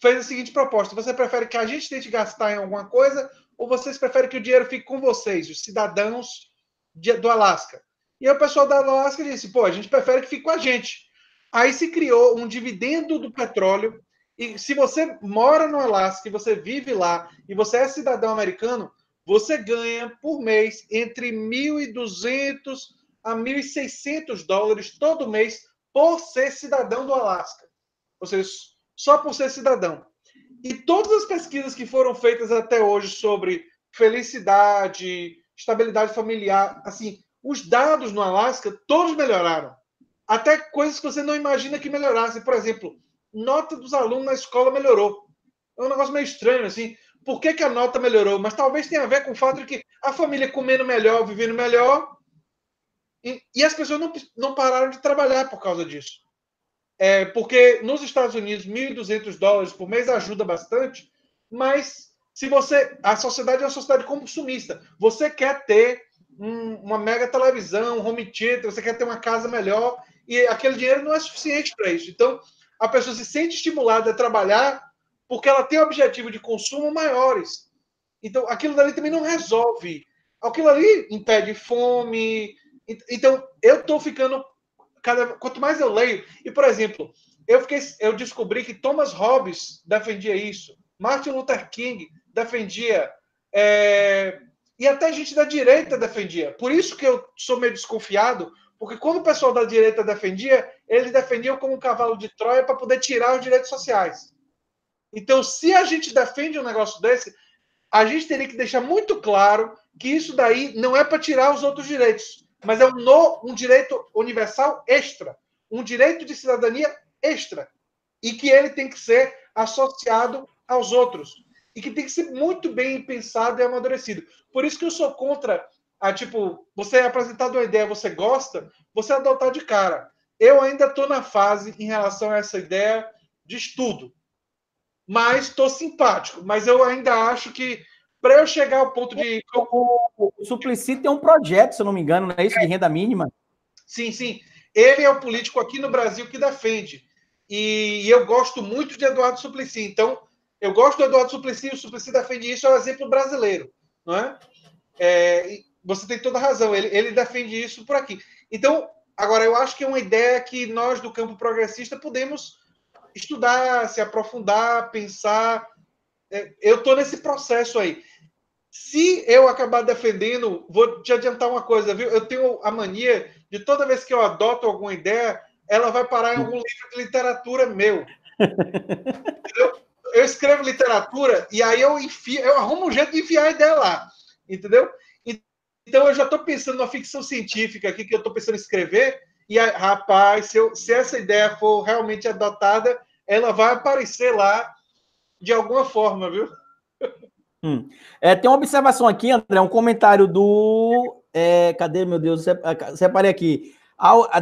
fez a seguinte proposta: você prefere que a gente tente gastar em alguma coisa ou vocês preferem que o dinheiro fique com vocês, os cidadãos de, do Alasca? E aí o pessoal da Alasca disse: pô, a gente prefere que fique com a gente. Aí se criou um dividendo do petróleo. E se você mora no Alasca e você vive lá e você é cidadão americano, você ganha por mês entre 1.200 a 1.600 dólares todo mês por ser cidadão do Alasca. Ou seja, só por ser cidadão. E todas as pesquisas que foram feitas até hoje sobre felicidade, estabilidade familiar, assim, os dados no Alasca todos melhoraram. Até coisas que você não imagina que melhorassem. Por exemplo, nota dos alunos na escola melhorou. É um negócio meio estranho, assim. Por que, que a nota melhorou? Mas talvez tenha a ver com o fato de que a família comendo melhor, vivendo melhor, e, e as pessoas não, não pararam de trabalhar por causa disso. É, porque nos Estados Unidos, 1.200 dólares por mês ajuda bastante, mas se você. A sociedade é uma sociedade consumista. Você quer ter um, uma mega televisão, um home theater, você quer ter uma casa melhor, e aquele dinheiro não é suficiente para isso. Então, a pessoa se sente estimulada a trabalhar porque ela tem objetivos de consumo maiores. Então, aquilo dali também não resolve. Aquilo ali impede fome. Então, eu estou ficando cada, quanto mais eu leio, e por exemplo, eu, fiquei, eu descobri que Thomas Hobbes defendia isso, Martin Luther King defendia, é, e até gente da direita defendia. Por isso que eu sou meio desconfiado, porque quando o pessoal da direita defendia, eles defendiam como um cavalo de Troia para poder tirar os direitos sociais. Então, se a gente defende um negócio desse, a gente teria que deixar muito claro que isso daí não é para tirar os outros direitos, mas é um, no, um direito universal extra, um direito de cidadania extra, e que ele tem que ser associado aos outros, e que tem que ser muito bem pensado e amadurecido. Por isso que eu sou contra a, tipo, você é apresentado uma ideia, você gosta, você adotar de cara. Eu ainda estou na fase em relação a essa ideia de estudo, mas estou simpático, mas eu ainda acho que para eu chegar ao ponto de. O, o Suplicy tem um projeto, se eu não me engano, não é isso? É. De renda mínima? Sim, sim. Ele é o político aqui no Brasil que defende. E, eu gosto muito de Eduardo Suplicy. Então, eu gosto do Eduardo Suplicy, o Suplicy defende isso, é um exemplo brasileiro, não é? é você tem toda a razão, ele, ele defende isso por aqui. Então, agora, eu acho que é uma ideia que nós do campo progressista podemos estudar, se aprofundar, pensar. É, eu estou nesse processo aí. Se eu acabar defendendo, vou te adiantar uma coisa, viu? Eu tenho a mania de toda vez que eu adoto alguma ideia, ela vai parar em algum livro de literatura meu. eu, eu escrevo literatura e aí eu enfio, eu arrumo um jeito de enfiar a ideia lá, entendeu? Então eu já estou pensando na ficção científica aqui que eu estou pensando em escrever e aí, rapaz, se, eu, se essa ideia for realmente adotada, ela vai aparecer lá de alguma forma, viu? Hum. É, tem uma observação aqui, André, um comentário do. É, cadê, meu Deus? Separei aqui.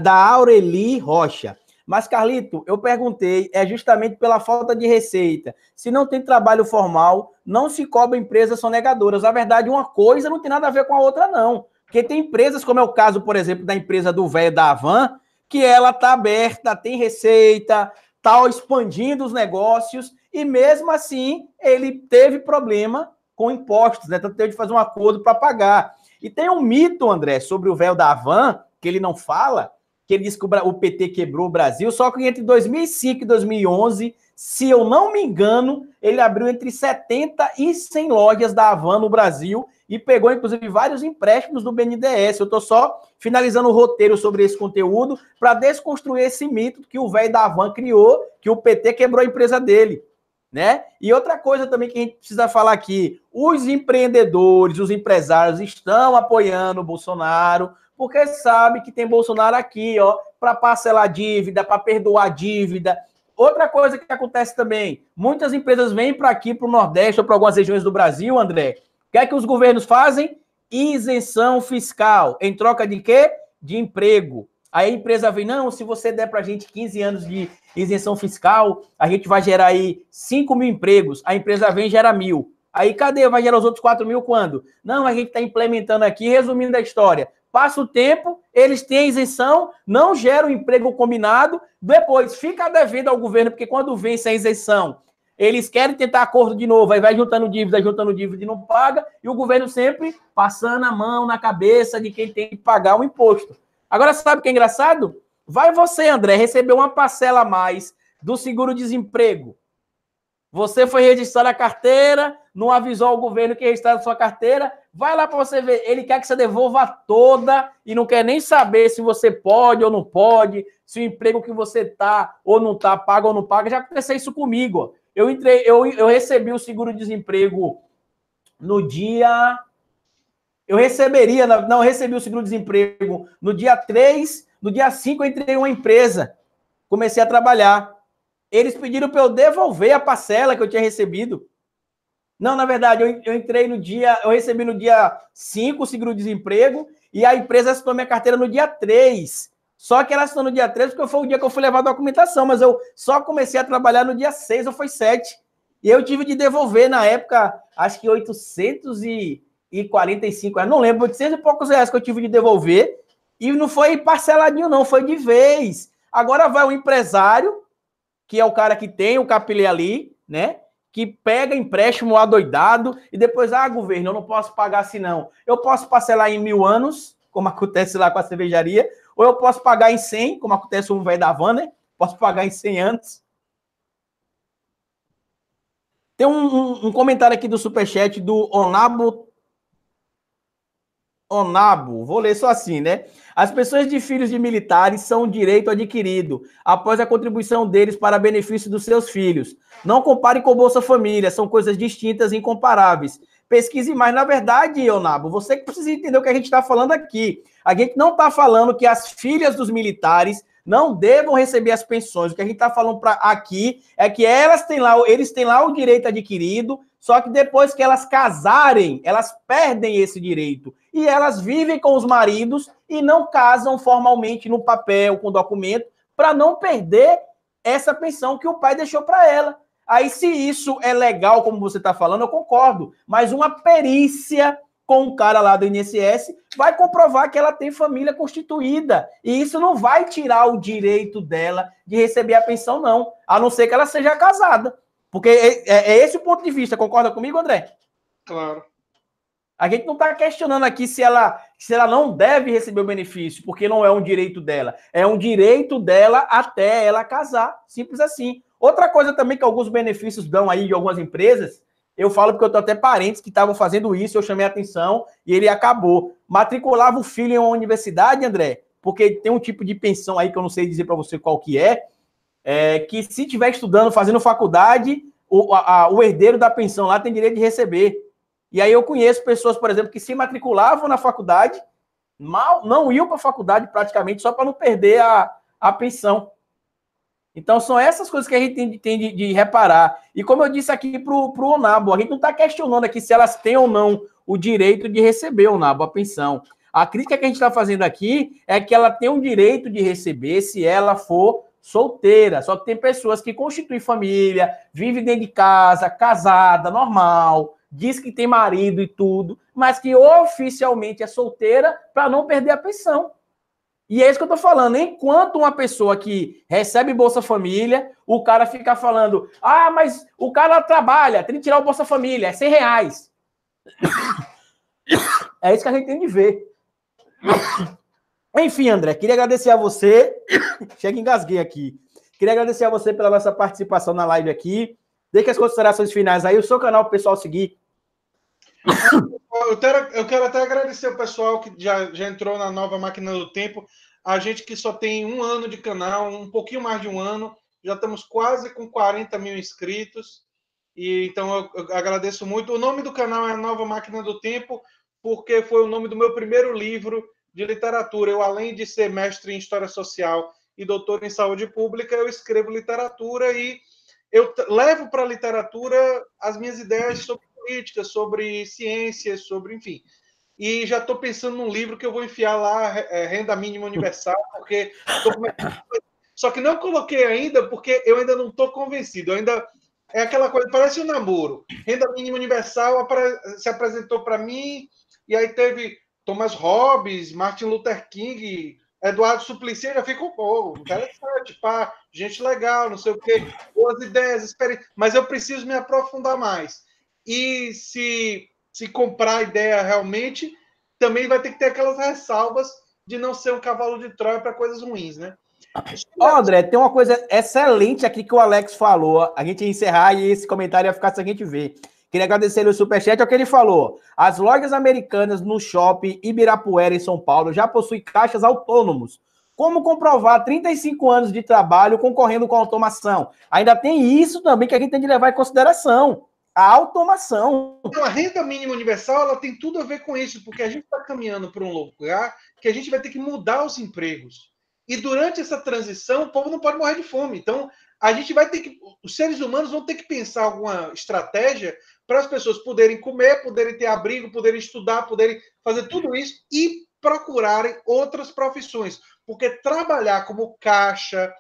Da Aureli Rocha. Mas, Carlito, eu perguntei, é justamente pela falta de receita. Se não tem trabalho formal, não se cobra empresas sonegadoras. Na verdade, uma coisa não tem nada a ver com a outra, não. Porque tem empresas, como é o caso, por exemplo, da empresa do velho da Avan, que ela está aberta, tem receita, está expandindo os negócios e mesmo assim, ele teve problema com impostos, né? Tanto teve de fazer um acordo para pagar. E tem um mito, André, sobre o véu da Havan, que ele não fala, que ele diz que o PT quebrou o Brasil, só que entre 2005 e 2011, se eu não me engano, ele abriu entre 70 e 100 lojas da Havan no Brasil e pegou, inclusive, vários empréstimos do BNDES. Eu estou só finalizando o roteiro sobre esse conteúdo para desconstruir esse mito que o velho da Havan criou, que o PT quebrou a empresa dele né? E outra coisa também que a gente precisa falar aqui: os empreendedores, os empresários estão apoiando o Bolsonaro, porque sabe que tem Bolsonaro aqui, ó, para parcelar dívida, para perdoar dívida. Outra coisa que acontece também: muitas empresas vêm para aqui, para o Nordeste ou para algumas regiões do Brasil, André. O que é que os governos fazem? Isenção fiscal. Em troca de quê? De emprego. Aí a empresa vem, não, se você der para a gente 15 anos de isenção fiscal, a gente vai gerar aí 5 mil empregos. A empresa vem e gera mil. Aí cadê? Vai gerar os outros 4 mil quando? Não, a gente está implementando aqui, resumindo a história. Passa o tempo, eles têm a isenção, não geram emprego combinado, depois fica devendo ao governo, porque quando vence a isenção, eles querem tentar acordo de novo, aí vai juntando dívida, juntando dívida e não paga, e o governo sempre passando a mão na cabeça de quem tem que pagar o imposto. Agora, sabe o que é engraçado? Vai você, André, receber uma parcela a mais do seguro-desemprego. Você foi registrar a carteira, não avisou o governo que registrou a sua carteira. Vai lá para você ver. Ele quer que você devolva toda e não quer nem saber se você pode ou não pode, se o emprego que você tá ou não tá paga ou não paga. Já aconteceu isso comigo. Eu entrei, eu, eu recebi o seguro-desemprego no dia eu receberia, não, eu recebi o seguro-desemprego no dia 3, no dia 5 eu entrei em uma empresa, comecei a trabalhar. Eles pediram para eu devolver a parcela que eu tinha recebido. Não, na verdade, eu, eu entrei no dia, eu recebi no dia 5 o seguro-desemprego e a empresa assinou minha carteira no dia 3. Só que ela assinou no dia 3 porque foi o dia que eu fui levar a documentação, mas eu só comecei a trabalhar no dia 6 ou foi 7. E eu tive de devolver na época, acho que 800 e e 45 reais. Não lembro, 800 e poucos reais que eu tive de devolver. E não foi parceladinho, não, foi de vez. Agora vai o empresário, que é o cara que tem o capilé ali, né? Que pega empréstimo adoidado e depois, ah, governo, eu não posso pagar assim, não. Eu posso parcelar em mil anos, como acontece lá com a cervejaria, ou eu posso pagar em 100, como acontece com o velho da van, né? Posso pagar em 100 anos. Tem um, um, um comentário aqui do Superchat do Onabo Onabo, vou ler só assim, né? As pessoas de filhos de militares são um direito adquirido após a contribuição deles para benefício dos seus filhos. Não compare com Bolsa Família, são coisas distintas e incomparáveis. Pesquise mais. Na verdade, Onabo, você que precisa entender o que a gente está falando aqui. A gente não está falando que as filhas dos militares não devam receber as pensões. O que a gente está falando pra, aqui é que elas têm lá, eles têm lá o direito adquirido, só que depois que elas casarem, elas perdem esse direito e elas vivem com os maridos e não casam formalmente no papel, com documento, para não perder essa pensão que o pai deixou para ela. Aí, se isso é legal, como você está falando, eu concordo, mas uma perícia com o cara lá do INSS vai comprovar que ela tem família constituída. E isso não vai tirar o direito dela de receber a pensão, não, a não ser que ela seja casada. Porque é, é, é esse o ponto de vista, concorda comigo, André? Claro. A gente não está questionando aqui se ela, se ela não deve receber o benefício, porque não é um direito dela. É um direito dela até ela casar. Simples assim. Outra coisa também que alguns benefícios dão aí de algumas empresas, eu falo porque eu tenho até parentes que estavam fazendo isso, eu chamei a atenção e ele acabou. Matriculava o filho em uma universidade, André, porque tem um tipo de pensão aí que eu não sei dizer para você qual que é, é que se estiver estudando, fazendo faculdade, o, a, a, o herdeiro da pensão lá tem direito de receber. E aí eu conheço pessoas, por exemplo, que se matriculavam na faculdade, mal não iam para a faculdade praticamente só para não perder a, a pensão. Então são essas coisas que a gente tem, tem de, de, reparar. E como eu disse aqui para o Onabo, a gente não está questionando aqui se elas têm ou não o direito de receber, Onabo, a pensão. A crítica que a gente está fazendo aqui é que ela tem o direito de receber se ela for solteira. Só que tem pessoas que constituem família, vivem dentro de casa, casada, normal diz que tem marido e tudo, mas que oficialmente é solteira para não perder a pensão. E é isso que eu estou falando. Enquanto uma pessoa que recebe Bolsa Família, o cara fica falando: ah, mas o cara trabalha, tem que tirar o Bolsa Família, é 100 reais. É isso que a gente tem de ver. Enfim, André, queria agradecer a você. Chega, engasguei aqui. Queria agradecer a você pela nossa participação na live aqui. Dê que as considerações finais aí, o seu canal para o pessoal seguir. Eu quero, eu quero até agradecer o pessoal que já, já entrou na nova máquina do tempo. A gente que só tem um ano de canal, um pouquinho mais de um ano, já estamos quase com 40 mil inscritos. E então eu, eu agradeço muito. O nome do canal é Nova Máquina do Tempo, porque foi o nome do meu primeiro livro de literatura. Eu, além de ser mestre em História Social e doutor em Saúde Pública, eu escrevo literatura e eu levo para a literatura as minhas ideias sobre política, sobre ciência, sobre, enfim. E já estou pensando num livro que eu vou enfiar lá, é, Renda Mínima Universal, porque Só que não coloquei ainda, porque eu ainda não estou convencido. Eu ainda é aquela coisa, parece um namoro. Renda Mínima Universal se apresentou para mim, e aí teve Thomas Hobbes, Martin Luther King, Eduardo Suplicy já ficou, pô, interessante, pá, gente legal, não sei o quê, boas ideias, experiência, mas eu preciso me aprofundar mais. E se, se comprar a ideia realmente, também vai ter que ter aquelas ressalvas de não ser um cavalo de Troia para coisas ruins, né? Ô, André, tem uma coisa excelente aqui que o Alex falou. A gente ia encerrar e esse comentário ia ficar se a gente ver. Queria agradecer o superchat, é o que ele falou. As lojas americanas no shopping Ibirapuera, em São Paulo, já possuem caixas autônomos. Como comprovar 35 anos de trabalho concorrendo com a automação? Ainda tem isso também que a gente tem que levar em consideração. A automação. Então, a renda mínima universal ela tem tudo a ver com isso, porque a gente está caminhando para um lugar que a gente vai ter que mudar os empregos. E durante essa transição, o povo não pode morrer de fome. Então, a gente vai ter que. Os seres humanos vão ter que pensar alguma estratégia para as pessoas poderem comer, poderem ter abrigo, poderem estudar, poderem fazer tudo isso e procurarem outras profissões. Porque trabalhar como caixa,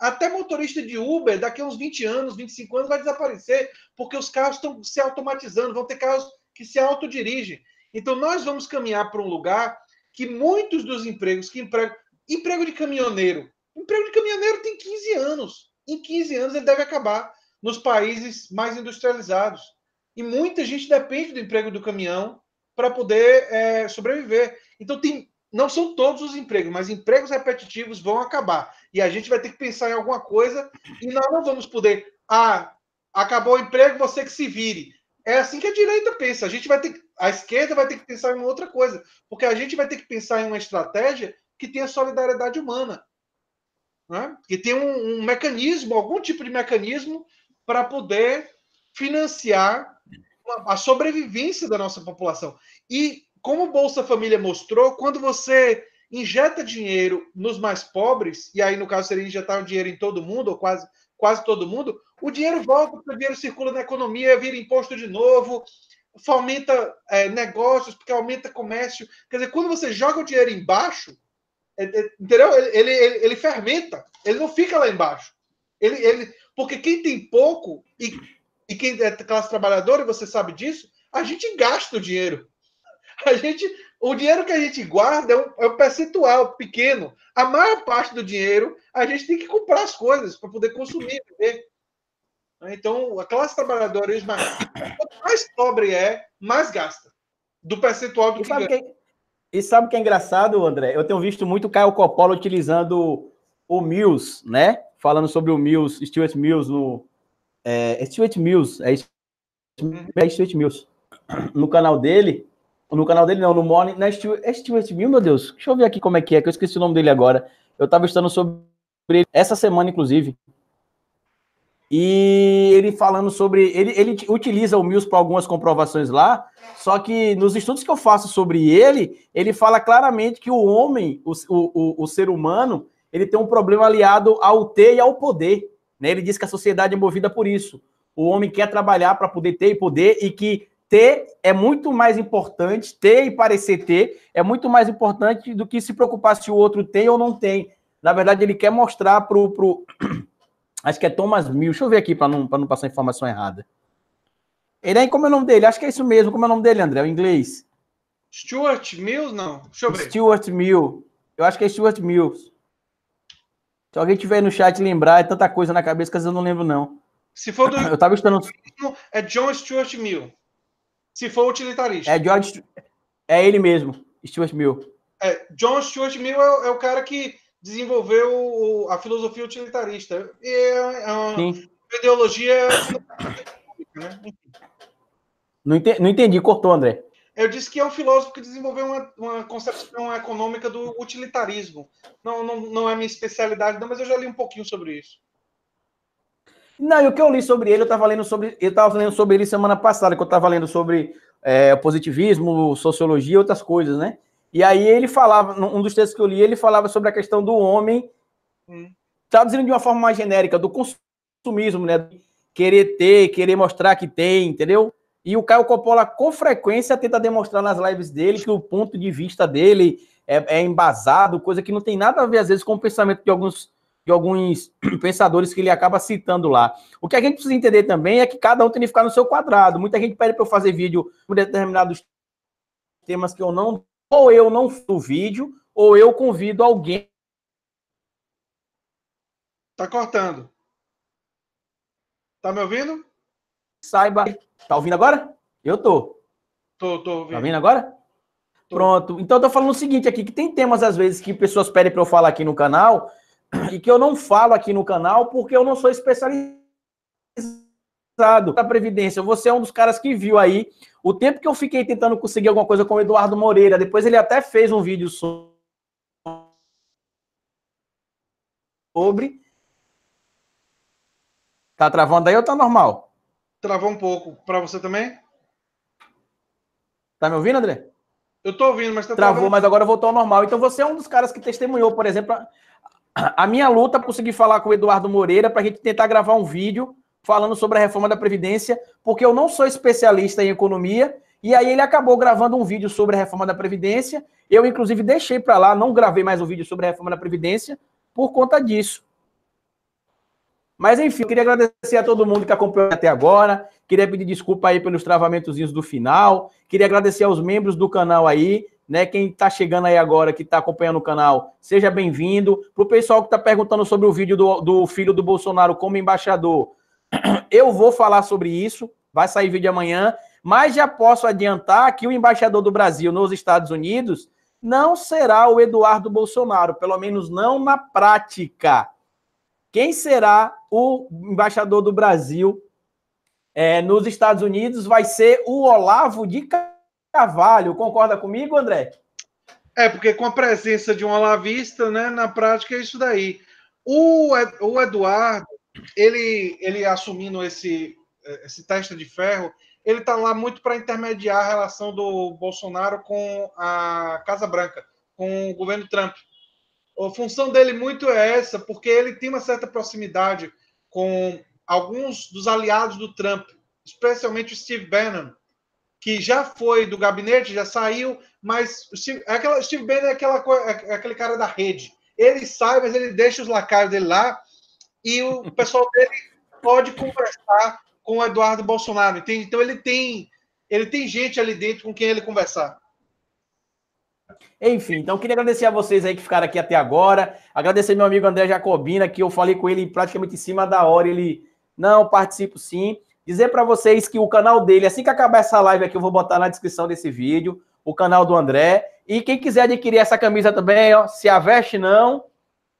até motorista de Uber, daqui a uns 20 anos, 25 anos, vai desaparecer, porque os carros estão se automatizando, vão ter carros que se autodirigem. Então, nós vamos caminhar para um lugar que muitos dos empregos que emprego, emprego de caminhoneiro, emprego de caminhoneiro tem 15 anos. Em 15 anos ele deve acabar nos países mais industrializados. E muita gente depende do emprego do caminhão para poder é, sobreviver. Então, tem, não são todos os empregos, mas empregos repetitivos vão acabar. E a gente vai ter que pensar em alguma coisa e nós não vamos poder. Ah, acabou o emprego, você que se vire. É assim que a direita pensa. A gente vai ter a esquerda vai ter que pensar em outra coisa, porque a gente vai ter que pensar em uma estratégia que tenha solidariedade humana, né? que tenha um, um mecanismo, algum tipo de mecanismo para poder financiar a sobrevivência da nossa população. E como o Bolsa Família mostrou, quando você injeta dinheiro nos mais pobres, e aí no caso seria injetar o dinheiro em todo mundo, ou quase, quase todo mundo, o dinheiro volta, o dinheiro circula na economia, vira imposto de novo, fomenta é, negócios, porque aumenta comércio. Quer dizer, quando você joga o dinheiro embaixo, é, é, entendeu? Ele, ele, ele fermenta, ele não fica lá embaixo. Ele, ele, porque quem tem pouco e e quem é classe trabalhadora, e você sabe disso, a gente gasta o dinheiro. A gente, o dinheiro que a gente guarda é um, é um percentual pequeno. A maior parte do dinheiro a gente tem que comprar as coisas para poder consumir, viver. Então, a classe trabalhadora é mais, quanto mais pobre é, mais gasta do percentual do e que sabe ganha. Que, e sabe o que é engraçado, André? Eu tenho visto muito o Caio Coppola utilizando o Mills, né? Falando sobre o Mills, Stuart Mills no, é, é, Stuart Mills, é, uhum. é Stuart Mills. No canal dele, no canal dele não, no Morning, na é Stuart, é Stuart Mills, meu Deus, deixa eu ver aqui como é que é, que eu esqueci o nome dele agora. Eu tava estudando sobre ele essa semana, inclusive. E ele falando sobre. Ele, ele utiliza o Mills para algumas comprovações lá, só que nos estudos que eu faço sobre ele, ele fala claramente que o homem, o, o, o, o ser humano, ele tem um problema aliado ao ter e ao poder. Né? Ele diz que a sociedade é movida por isso. O homem quer trabalhar para poder ter e poder, e que ter é muito mais importante, ter e parecer ter é muito mais importante do que se preocupar se o outro tem ou não tem. Na verdade, ele quer mostrar para pro... Acho que é Thomas Mill. Deixa eu ver aqui para não, pra não passar informação errada. Ele é como é o nome dele? Acho que é isso mesmo. Como é o nome dele, André? O inglês. Stuart Mill, não. Deixa eu ver. Stuart Mill. Eu acho que é Stuart Mills. Se alguém tiver no chat lembrar, é tanta coisa na cabeça que às vezes eu não lembro, não. Se for do. eu tava estudando. É John Stuart Mill. Se for utilitarista. É, John... é ele mesmo, Stuart Mill. É, John Stuart Mill é, é o cara que desenvolveu a filosofia utilitarista. E é, é uma Sim. ideologia. Né? não entendi, cortou, André. Eu disse que é um filósofo que desenvolveu uma, uma concepção econômica do utilitarismo. Não, não, não é minha especialidade, não, mas eu já li um pouquinho sobre isso. Não, e o que eu li sobre ele, eu estava lendo sobre, eu estava lendo sobre ele semana passada, que eu estava lendo sobre é, positivismo, sociologia e outras coisas, né? E aí ele falava, um dos textos que eu li, ele falava sobre a questão do homem, hum. traduzindo de uma forma mais genérica, do consumismo, né? Querer ter, querer mostrar que tem, entendeu? E o Caio Coppola, com frequência, tenta demonstrar nas lives dele que o ponto de vista dele é, é, embasado, coisa que não tem nada a ver, às vezes, com o pensamento de alguns, de alguns pensadores que ele acaba citando lá. O que a gente precisa entender também é que cada um tem que ficar no seu quadrado. Muita gente pede para eu fazer vídeo por determinados temas que eu não. Ou eu não faço vídeo, ou eu convido alguém. Tá cortando. Tá me ouvindo? saiba. Tá ouvindo agora? Eu tô. Tô, tô ouvindo. Tá ouvindo agora? Tô. Pronto. Então eu tô falando o seguinte aqui, que tem temas às vezes que pessoas pedem para eu falar aqui no canal e que eu não falo aqui no canal porque eu não sou especializado da Previdência. Você é um dos caras que viu aí o tempo que eu fiquei tentando conseguir alguma coisa com o Eduardo Moreira. Depois ele até fez um vídeo sobre. Tá travando aí ou tá normal? Travou um pouco. Para você também? Tá me ouvindo, André? Eu tô ouvindo, mas tá travou, travando. mas agora voltou ao normal. Então você é um dos caras que testemunhou, por exemplo, a, a minha luta para conseguir falar com o Eduardo Moreira para a gente tentar gravar um vídeo falando sobre a reforma da previdência, porque eu não sou especialista em economia. E aí ele acabou gravando um vídeo sobre a reforma da previdência. Eu inclusive deixei para lá, não gravei mais o um vídeo sobre a reforma da previdência por conta disso. Mas enfim, eu queria agradecer a todo mundo que acompanhou até agora. Queria pedir desculpa aí pelos travamentozinhos do final. Queria agradecer aos membros do canal aí, né? Quem está chegando aí agora, que está acompanhando o canal, seja bem-vindo. Para o pessoal que está perguntando sobre o vídeo do, do filho do Bolsonaro como embaixador, eu vou falar sobre isso. Vai sair vídeo amanhã. Mas já posso adiantar que o embaixador do Brasil nos Estados Unidos não será o Eduardo Bolsonaro, pelo menos não na prática. Quem será o embaixador do Brasil é, nos Estados Unidos? Vai ser o Olavo de Carvalho. Concorda comigo, André? É, porque com a presença de um olavista, né, na prática é isso daí. O, o Eduardo, ele, ele assumindo esse, esse teste de ferro, ele está lá muito para intermediar a relação do Bolsonaro com a Casa Branca, com o governo Trump a função dele muito é essa, porque ele tem uma certa proximidade com alguns dos aliados do Trump, especialmente o Steve Bannon, que já foi do gabinete, já saiu, mas o Steve, é aquela, Steve Bannon é, aquela, é, é aquele cara da rede. Ele sai, mas ele deixa os lacaios dele lá e o pessoal dele pode conversar com o Eduardo Bolsonaro, entende? Então ele tem, ele tem gente ali dentro com quem ele conversar. Enfim, então queria agradecer a vocês aí que ficaram aqui até agora. Agradecer meu amigo André Jacobina, que eu falei com ele praticamente em cima da hora. Ele não participo sim. Dizer para vocês que o canal dele, assim que acabar essa live aqui, eu vou botar na descrição desse vídeo o canal do André. E quem quiser adquirir essa camisa também, ó, se a veste não,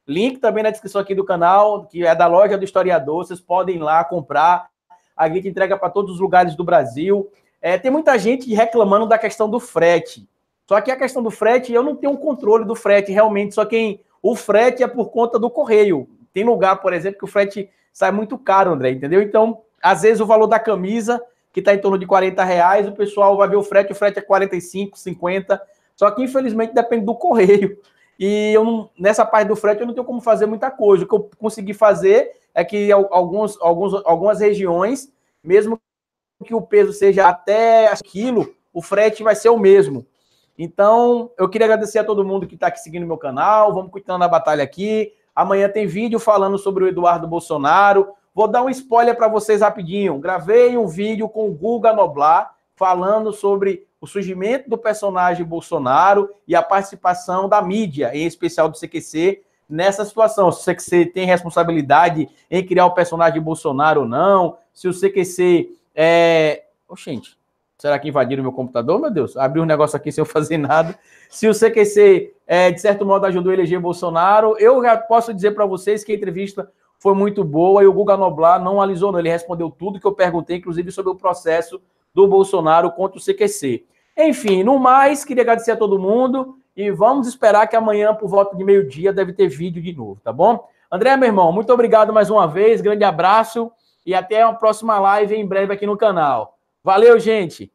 link também na descrição aqui do canal, que é da loja do historiador. Vocês podem ir lá comprar. A gente entrega para todos os lugares do Brasil. É, tem muita gente reclamando da questão do frete. Só que a questão do frete, eu não tenho um controle do frete realmente, só quem o frete é por conta do correio. Tem lugar, por exemplo, que o frete sai muito caro, André, entendeu? Então, às vezes o valor da camisa, que está em torno de 40 reais, o pessoal vai ver o frete, o frete é 45, 50. Só que, infelizmente, depende do correio. E eu não, nessa parte do frete eu não tenho como fazer muita coisa. O que eu consegui fazer é que alguns, alguns, algumas regiões, mesmo que o peso seja até quilo, o frete vai ser o mesmo. Então, eu queria agradecer a todo mundo que está aqui seguindo meu canal. Vamos continuando a batalha aqui. Amanhã tem vídeo falando sobre o Eduardo Bolsonaro. Vou dar um spoiler para vocês rapidinho. Gravei um vídeo com o Guga Noblar falando sobre o surgimento do personagem Bolsonaro e a participação da mídia, em especial do CQC, nessa situação. Se o CQC tem responsabilidade em criar o personagem Bolsonaro ou não, se o CQC é. Oh, gente, Será que invadiram meu computador, meu Deus? Abri um negócio aqui sem eu fazer nada. Se o CQC, é, de certo modo, ajudou a eleger Bolsonaro, eu já posso dizer para vocês que a entrevista foi muito boa e o Guga Noblar não alisou, não. Ele respondeu tudo que eu perguntei, inclusive sobre o processo do Bolsonaro contra o CQC. Enfim, no mais, queria agradecer a todo mundo e vamos esperar que amanhã, por volta de meio-dia, deve ter vídeo de novo, tá bom? André, meu irmão, muito obrigado mais uma vez, grande abraço e até a próxima live em breve aqui no canal. Valeu, gente!